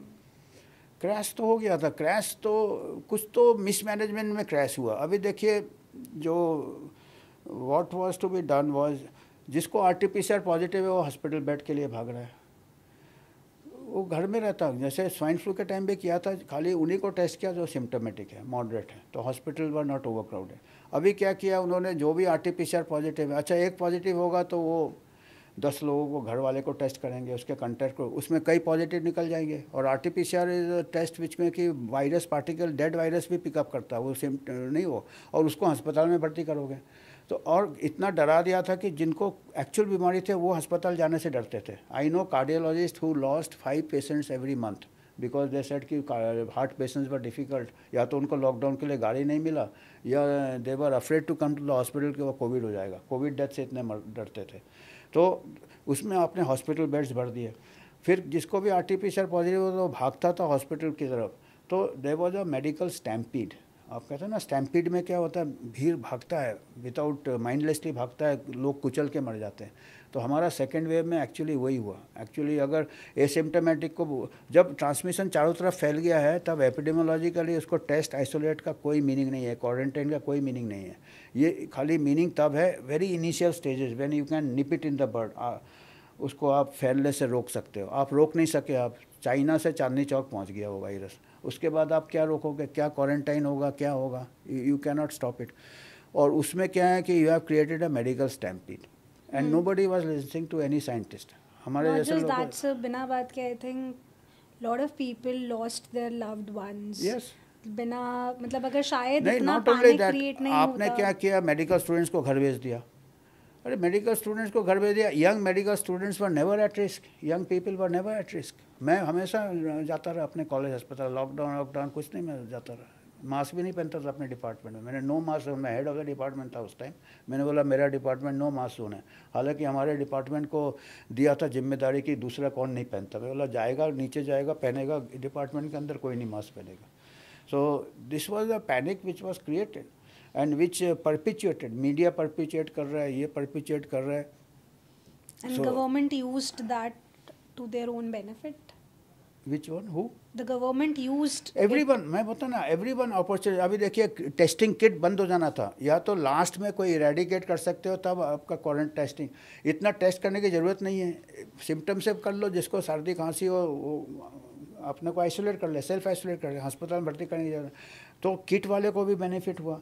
crash तो हो गया था क्रैश तो कुछ तो मिसमैनेजमेंट में क्रैश हुआ अभी देखिए जो what was to be done was जिसको R T P C R positive है वो हॉस्पिटल बेड के लिए भाग रहा है वो घर में रहता जैसे स्वाइन फ्लू के टाइम भी किया था खाली उन्हीं को टेस्ट किया जो सिम्टोमेटिक है मॉडरेट है तो hospital were not overcrowded अभी क्या किया उन्होंने जो भी R T P C R positive है अच्छा एक पॉजिटिव होगा तो वो दस लोगों को घर वाले को टेस्ट करेंगे उसके कंटेक्ट को उसमें कई पॉजिटिव निकल जाएंगे और R T P C R test बीच में कि वायरस पार्टिकल डेड वायरस भी पिकअप करता है वो सिम नहीं हो और उसको अस्पताल में भर्ती करोगे तो और इतना डरा दिया था कि जिनको एक्चुअल बीमारी थे वो अस्पताल जाने से डरते थे I know cardiologist who lost five patients every month because they said कि हार्ट पेशेंट्स वर डिफ़िकल्ट या तो उनको लॉकडाउन के लिए गाड़ी नहीं मिला या they afraid to come to the hospital कि वो कोविड हो जाएगा कोविड डेथ से इतने डरते थे तो उसमें आपने हॉस्पिटल बेड्स भर दिए फिर जिसको भी आर टी पॉजिटिव तो भागता था हॉस्पिटल की तरफ तो they was a medical stampede आप कहते हैं ना स्टैम्पीड में क्या होता है भीड़ भागता है विदाउट माइंडलेसली भागता है लोग कुचल के मर जाते हैं तो हमारा सेकेंड वेव में एक्चुअली वही हुआ एक्चुअली अगर एसिम्टोमेटिक को जब ट्रांसमिशन चारों तरफ फैल गया है तब एपिडेमोलॉजिकली उसको टेस्ट आइसोलेट का कोई मीनिंग नहीं है क्वारंटाइन का कोई मीनिंग नहीं है ये खाली मीनिंग तब है very initial stages when you can nip it in the bird उसको आप फैलने से रोक सकते हो आप रोक नहीं सके आप चाइना से चांदनी चौक पहुंच गया वो वायरस उसके बाद आप क्या रोकोगे क्या क्वारंटाइन होगा क्या होगा you cannot stop it और उसमें क्या है कि you have created a medical it and nobody was listening to any scientist हमारे हाँ, जैसे लोग बिना बात के I think lot of people lost their loved ones yes बिना मतलब अगर शायद नहीं आपने क्या किया मेडिकल स्टूडेंट्स को घर भेज दिया अरे मेडिकल स्टूडेंट्स को घर भेज दिया young medical students were never at risk young people were never at risk मैं हमेशा जाता रहा अपने कॉलेज अस्पताल लॉकडाउन लॉकडाउन कुछ नहीं मैं जाता रहा मास्क भी नहीं पहनता था अपने डिपार्टमेंट में मैंने नो मास्क मैं हेड ऑफ द डिपार्टमेंट था उस टाइम मैंने बोला मेरा डिपार्टमेंट नो मास्क जोन है हालांकि हमारे डिपार्टमेंट को दिया था जिम्मेदारी कि दूसरा कौन नहीं पहनता मैं बोला जाएगा नीचे जाएगा पहनेगा डिपार्टमेंट के अंदर कोई नहीं मास्क पहनेगा So this was a panic which was created and which uh, perpetuated. Media perpetuate कर रहा है ये perpetuate कर रहा है. And so, government used that to their own benefit. Which one? Who? The government used. Everyone. मैं बता ना everyone opportunity. अभी देखिए testing kit बंद हो जाना था या तो last में कोई eradicate कर सकते हो तब आपका क्वारंट testing. इतना test करने की ज़रूरत नहीं है symptoms से कर लो जिसको सर्दी खांसी हो अपने को आइसोलेट कर ले सेल्फ आइसोलेट कर ले अस्पताल में भर्ती करने जा तो किट वाले को भी बेनिफिट हुआ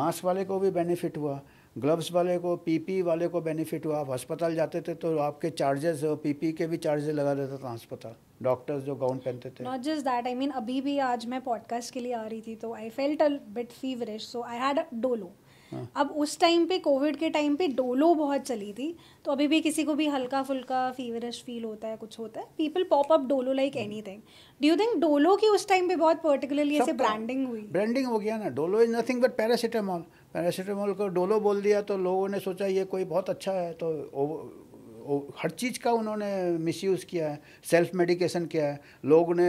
मास्क वाले को भी बेनिफिट हुआ ग्लव्स वाले को पीपी वाले को बेनिफिट हुआ आप अस्पताल जाते थे तो आपके चार्जेस पीपी के भी चार्जेस लगा देता था अस्पताल डॉक्टर्स जो गाउन पहनते थे not just that I mean अभी भी आज मैं पॉडकास्ट के लिए आ रही थी तो I felt a bit feverish so I had Dolo हाँ। अब उस टाइम पे कोविड के टाइम पे डोलो बहुत चली थी तो अभी भी किसी को भी हल्का फुल्का फीवरिश फील होता है कुछ होता है people pop up Dolo like anything do you think Dolo की उस टाइम पे बहुत पर्टिकुलरली ऐसे ब्रांडिंग हुई ब्रांडिंग हो गया ना Dolo is nothing but paracetamol paracetamol को डोलो बोल दिया तो लोगों ने सोचा ये कोई बहुत अच्छा है तो हर चीज़ का उन्होंने मिस किया है सेल्फ मेडिकेशन किया है लोगों ने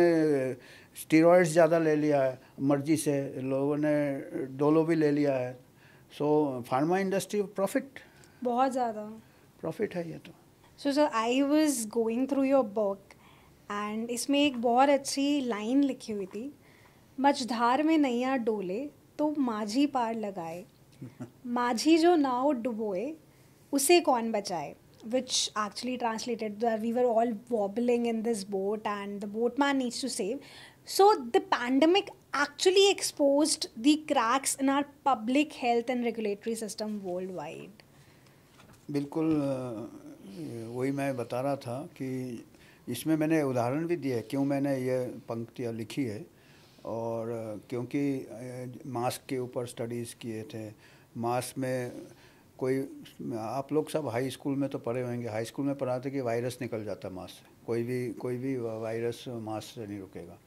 स्टीरोड्स ज़्यादा ले लिया है मर्जी से लोगों ने डोलो भी ले लिया है सो फार्मा इंडस्ट्री प्रॉफिट बहुत ज़्यादा प्रॉफिट है ये तो so sir I was going through your book and इसमें एक बहुत अच्छी लाइन लिखी हुई थी मझधार में नैया डोले तो माझी पार लगाए माझी जो नाव डुबोए उसे कौन बचाए which actually translated we were all wobbling in this boat and the boatman needs to save so the pandemic actually exposed the cracks in our public health and regulatory system worldwide. बिल्कुल वही मैं बता रहा था कि इसमें मैंने उदाहरण भी दिया है क्यों मैंने ये पंक्तियाँ लिखी है और क्योंकि मास्क के ऊपर स्टडीज़ किए थे मास्क में कोई आप लोग सब हाई स्कूल में तो पढ़े होंगे हाई स्कूल में पढ़ाते कि वायरस निकल जाता मास्क से कोई भी कोई भी वायरस मास्क से नहीं रुकेगा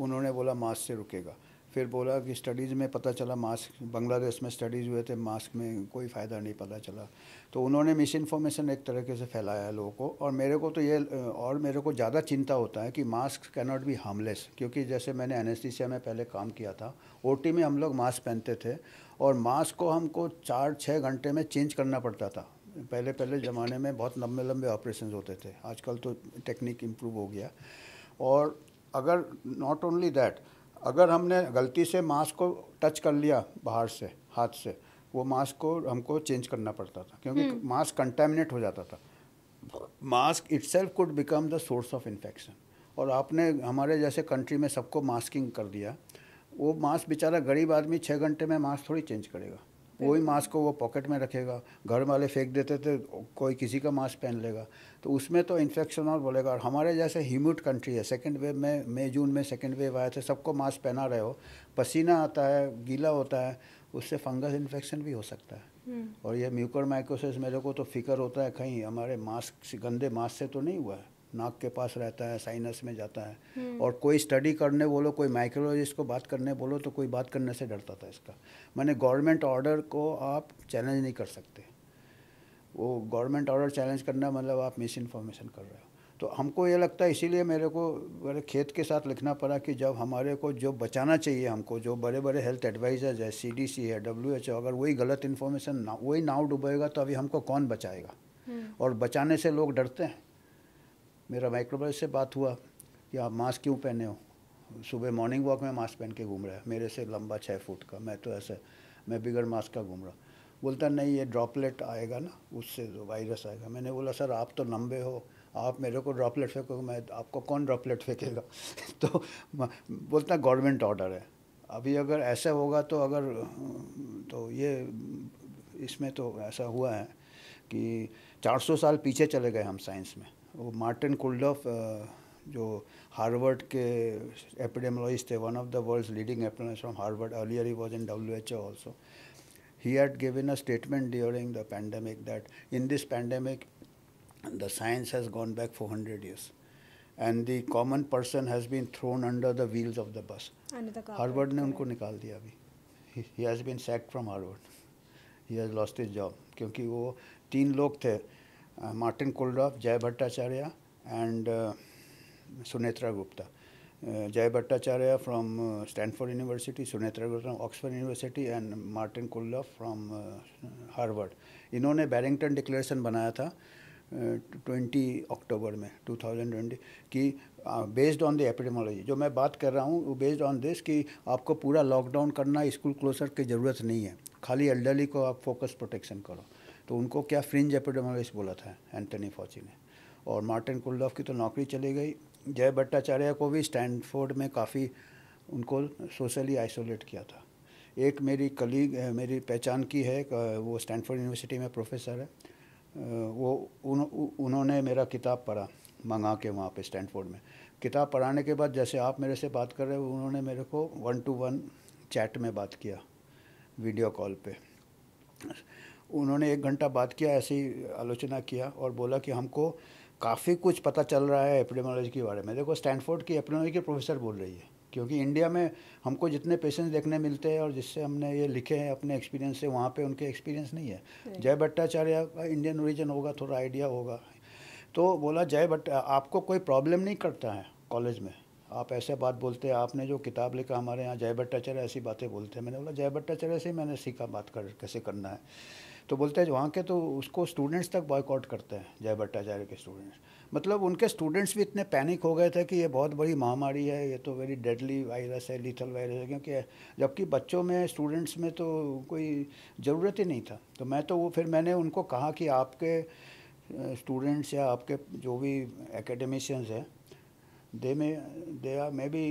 उन्होंने बोला मास्क से रुकेगा फिर बोला कि स्टडीज़ में पता चला मास्क बांग्लादेश में स्टडीज़ हुए थे मास्क में कोई फ़ायदा नहीं पता चला तो उन्होंने मिस इन्फॉर्मेशन एक तरीके से फैलाया है लोगों को और मेरे को तो ये और मेरे को ज़्यादा चिंता होता है कि मास्क नॉट बी हार्मलेस क्योंकि जैसे मैंने एनेस्थीसिया में पहले काम किया था ओ में हम लोग मास्क पहनते थे और मास्क को हमको चार छः घंटे में चेंज करना पड़ता था पहले पहले ज़माने में बहुत लंबे लंबे ऑपरेशन होते थे आजकल तो टेक्निक इम्प्रूव हो गया और अगर नॉट ओनली दैट अगर हमने गलती से मास्क को टच कर लिया बाहर से हाथ से वो मास्क को हमको चेंज करना पड़ता था क्योंकि मास्क हम्म। कंटेमिनेट हो जाता था mask itself could become the source of infection और आपने हमारे जैसे कंट्री में सबको मास्किंग कर दिया वो मास्क बेचारा गरीब आदमी छः घंटे में मास्क थोड़ी चेंज करेगा वही मास्क को वो पॉकेट में रखेगा घर वाले फेंक देते थे कोई किसी का मास्क पहन लेगा तो उसमें तो इन्फेक्शन और बोलेगा और हमारे जैसे ह्यूमिड कंट्री है सेकेंड वेव में मई जून में सेकेंड वेव आए थे सबको मास्क पहना रहे हो पसीना आता है गीला होता है उससे फंगस इन्फेक्शन भी हो सकता है हम्म। और यह म्यूकर माइकोसिस मेरे को तो फिक्र होता है कहीं हमारे मास्क गंदे मास्क से तो नहीं हुआ है नाक के पास रहता है साइनस में जाता है हम्म। और कोई स्टडी करने बोलो कोई माइक्रोलॉजिस्ट को बात करने बोलो तो कोई बात करने से डरता था इसका मैंने गवर्नमेंट ऑर्डर को आप चैलेंज नहीं कर सकते वो गवर्नमेंट ऑर्डर चैलेंज करना मतलब आप मिस इन्फॉर्मेशन कर रहे हो तो हमको ये लगता है इसीलिए मेरे को मेरे खेत के साथ लिखना पड़ा कि जब हमारे को जो बचाना चाहिए हमको जो बड़े बड़े हेल्थ एडवाइजर्स है सी डी सी है ओ अगर वही गलत इन्फॉर्मेशन ना वही नाव डूबेगा तो अभी हमको कौन बचाएगा हम्म। और बचाने से लोग डरते हैं मेरा माइक्रोबायोलॉजिस्ट से बात हुआ कि आप मास्क क्यों पहने हो सुबह मॉर्निंग वॉक में मास्क पहन के घूम रहा है मेरे से लंबा छः फुट का मैं तो ऐसा मैं बिगड़ मास्क का घूम रहा बोलता नहीं ये ड्रॉपलेट आएगा ना उससे जो तो वायरस आएगा मैंने बोला सर आप तो लंबे हो आप मेरे को ड्रॉपलेट फेंको मैं आपको कौन ड्रॉपलेट फेंकेगा तो बोलता गवर्नमेंट ऑर्डर है अभी अगर ऐसा होगा तो अगर तो ये इसमें तो ऐसा हुआ है कि 400 साल पीछे चले गए हम साइंस में वो मार्टिन कुल्डॉफ जो हार्वर्ड के एपिडेमोलॉजिस्ट थे one of the world's leading epidemiologist from Harvard earlier ही was in WHO also he had given a statement during the pandemic that in this pandemic the science has gone back 400 years and the common person has been thrown under the wheels of the bus harvard ne unko nikal diya abhi he, he has been sacked from harvard he has lost his job kyunki wo teen log the Martin Kulldorff Jay Bhattacharya and Sunetra Gupta Jay Bhattacharya from Stanford University Sunetra Gupta Oxford University and Martin Kulldorff from Harvard इन्होंने Barrington Declaration बनाया था twenty uh, अक्टूबर में two thousand twenty की based on the epidemiology जो मैं बात कर रहा हूँ वो बेस्ड ऑन दिस कि आपको पूरा लॉकडाउन करना स्कूल क्लोजर की ज़रूरत नहीं है खाली एल्डरली को आप फोकस प्रोटेक्शन करो तो उनको क्या फ्रिंज एपिडेमोलॉजिस्ट बोला था एंटनी फौची ने और मार्टिन कुल्डॉफ की तो नौकरी चली गई जय भट्टाचार्य को भी स्टैंडफोर्ड में काफ़ी उनको सोशली आइसोलेट किया था एक मेरी कलीग मेरी पहचान की है वो स्टैनफोर्ड यूनिवर्सिटी में प्रोफेसर है वो उन, उन्होंने मेरा किताब पढ़ा मंगा के वहाँ पे स्टैनफोर्ड में किताब पढ़ाने के बाद जैसे आप मेरे से बात कर रहे हो उन्होंने मेरे को वन टू वन चैट में बात किया वीडियो कॉल पे उन्होंने एक घंटा बात किया ऐसे ही आलोचना किया और बोला कि हमको काफ़ी कुछ पता चल रहा है एपिडेमोलॉजी के बारे में देखो स्टैनफोर्ड की एपिडेमोलॉजी की प्रोफेसर बोल रही है क्योंकि इंडिया में हमको जितने पेशेंट्स देखने मिलते हैं और जिससे हमने ये लिखे हैं अपने एक्सपीरियंस से वहाँ पे उनके एक्सपीरियंस नहीं है जय भट्टाचार्य का इंडियन ओरिजिन होगा थोड़ा आइडिया होगा तो बोला जय भट्ट आपको कोई प्रॉब्लम नहीं करता है कॉलेज में आप ऐसे बात बोलते हैं आपने जो किताब लिखा हमारे यहाँ जय भट्टाचार्य ऐसी बातें बोलते हैं मैंने बोला जय भट्टाचार्य से मैंने सीखा बात कर कैसे करना है तो बोलते हैं वहाँ के तो उसको स्टूडेंट्स तक बॉयकॉट करते हैं जय भट्टाचार्य के स्टूडेंट्स मतलब उनके स्टूडेंट्स भी इतने पैनिक हो गए थे कि ये बहुत बड़ी महामारी है ये तो वेरी डेडली वायरस है लीथल वायरस है क्योंकि जबकि बच्चों में स्टूडेंट्स में तो कोई ज़रूरत ही नहीं था तो मैं तो वो फिर मैंने उनको कहा कि आपके स्टूडेंट्स या आपके जो भी एकेडमिशियंस हैं दे में दे आर मे बी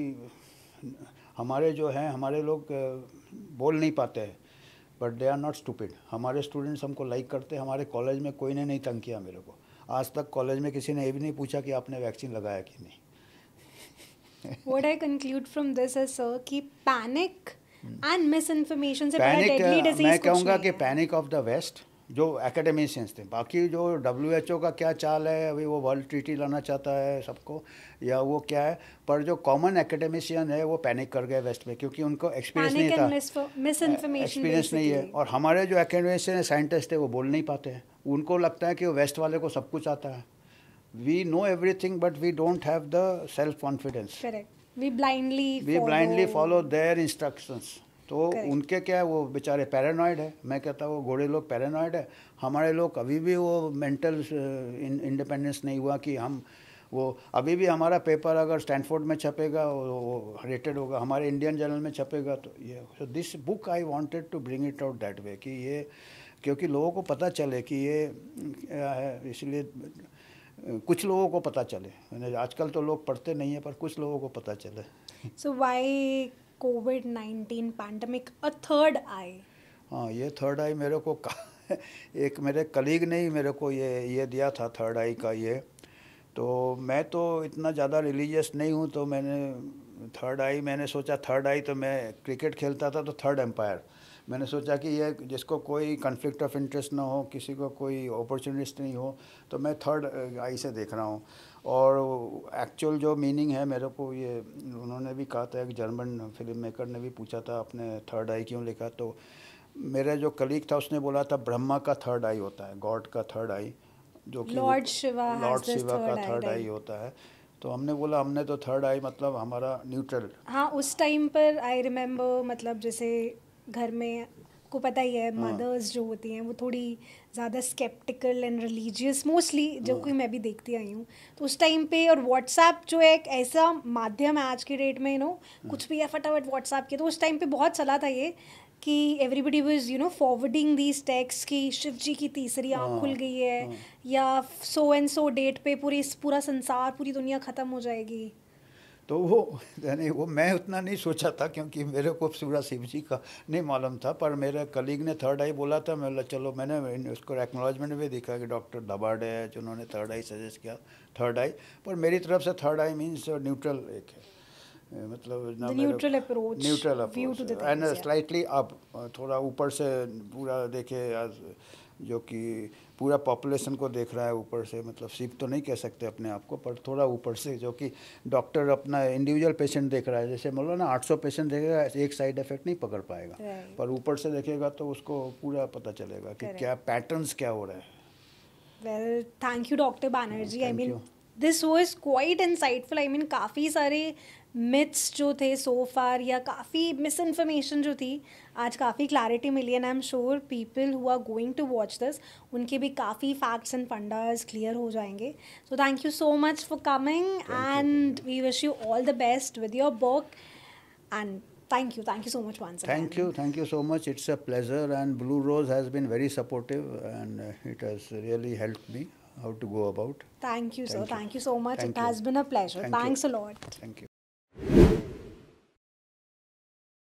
हमारे जो हैं हमारे लोग बोल नहीं पाते हैं but they are not stupid हमारे स्टूडेंट्स हमको लाइक करते हैं हमारे कॉलेज में कोई ने नहीं तंग किया मेरे को आज तक कॉलेज में किसी ने ये भी नहीं पूछा कि आपने वैक्सीन लगाया कि नहीं what I conclude from this is sir कि पैनिक एंड मिस इन्फॉर्मेशन से पैनिक uh, मैं कहूँगा कि पैनिक ऑफ द वेस्ट जो एकेडमिशियंस थे बाकी जो डब्ल्यू का क्या चाल है अभी वो वर्ल्ड ट्रीटी लाना चाहता है सबको या वो क्या है पर जो कॉमन एकेडमिशियन है वो पैनिक कर गए वेस्ट में क्योंकि उनको एक्सपीरियंस नहीं था एक्सपीरियंस नहीं है और हमारे जो एकेडमिशियन साइंटिस्ट थे वो बोल नहीं पाते हैं उनको लगता है कि वो वेस्ट वाले को सब कुछ आता है we know everything but we don't have the self confidence we blindly we blindly follow their instructions तो उनके क्या है वो बेचारे पैरानॉइड है मैं कहता हूँ वो घोड़े लोग पैरानॉइड है हमारे लोग अभी भी वो मेंटल इंडिपेंडेंस uh, नहीं हुआ कि हम वो अभी भी हमारा पेपर अगर स्टैनफोर्ड में छपेगा वो रेटेड होगा हमारे इंडियन जर्नल में छपेगा तो ये so this book I wanted to bring it out that way कि ये क्योंकि लोगों को पता चले कि ये क्या uh, है इसलिए कुछ लोगों को पता चले आजकल तो लोग पढ़ते नहीं हैं पर कुछ लोगों को पता चले so why COVID nineteen pandemic a third eye हाँ ये थर्ड आई मेरे को एक मेरे कलीग ने ही मेरे को ये ये दिया था थर्ड आई का ये तो मैं तो इतना ज़्यादा रिलीजियस नहीं हूँ तो मैंने थर्ड आई मैंने सोचा थर्ड आई तो मैं क्रिकेट खेलता था तो थर्ड एम्पायर मैंने सोचा कि ये जिसको कोई कन्फ्लिक्ट ऑफ इंटरेस्ट ना हो किसी को कोई अपॉर्चुनिस्ट नहीं हो तो मैं थर्ड आई से देख रहा हूँ और एक्चुअल जो मीनिंग है मेरे को ये उन्होंने भी कहा था एक जर्मन फिल्म मेकर ने भी पूछा था अपने थर्ड आई क्यों लिखा तो मेरा जो कलीग था उसने बोला था ब्रह्मा का थर्ड आई होता है गॉड का थर्ड आई जो कि लॉर्ड शिवा लॉर्ड शिवा का थर्ड आई होता है तो हमने बोला हमने तो थर्ड आई मतलब हमारा न्यूट्रल हाँ उस टाइम पर आई रिमेम्बर मतलब जैसे घर में आपको पता ही है मदर्स हाँ। जो होती हैं वो थोड़ी ज़्यादा स्केप्टिकल एंड रिलीजियस मोस्टली जो कि मैं भी देखती आई हूँ तो उस टाइम पे और व्हाट्सएप जो है एक ऐसा माध्यम है आज के डेट में यू नो हम्म। कुछ भी है फटाफट व्हाट्सएप के तो उस टाइम पे बहुत चला था ये कि everybody was you know forwarding these texts की शिव जी की तीसरी आँख हाँ, खुल गई है हाँ। या सो एंड सो डेट पे पूरी पूरा संसार पूरी दुनिया ख़त्म हो जाएगी तो वो यानी वो मैं उतना नहीं सोचा था क्योंकि मेरे को शिवराज शिव जी का नहीं मालूम था पर मेरे कलीग ने थर्ड आई बोला था मैं चलो मैंने उसको एक्नोलॉजमेंट भी देखा कि डॉक्टर दबाड है जिन्होंने थर्ड आई सजेस्ट किया थर्ड आई पर मेरी तरफ से थर्ड आई मीन्स न्यूट्रल एक है मतलब neutral approach neutral approach and slightly up थोड़ा ऊपर से पूरा देखे जो कि पूरा पॉपुलेशन को देख रहा है ऊपर से मतलब सिर्फ तो नहीं कह सकते अपने आप को पर थोड़ा ऊपर से जो कि डॉक्टर अपना इंडिविजुअल पेशेंट देख रहा है जैसे मान लो ना 800 पेशेंट देखेगा एक साइड इफेक्ट नहीं पकड़ पाएगा पर ऊपर से देखेगा तो उसको पूरा पता चलेगा कि क्या पैटर्न्स क्या हो रहा है well thank you doctor Banerjee I mean this was quite insightful I mean काफ़ी सारे मिथ्स जो थे सो फार या काफ़ी मिस इन्फॉर्मेशन जो थी आज काफ़ी क्लैरिटी मिली and I am sure people who are going to watch this उनके भी काफ़ी फैक्ट्स एंड फंडर्स क्लियर हो जाएंगे so thank you so much for coming and we wish you all the best with your book and thank you thank you so much once again. thank you thank you so much it's a pleasure and blue rose has been very supportive and it has really helped me how to go about thank you thank sir you. thank you so much thank it you. has been a pleasure thank thanks you. a lot thank you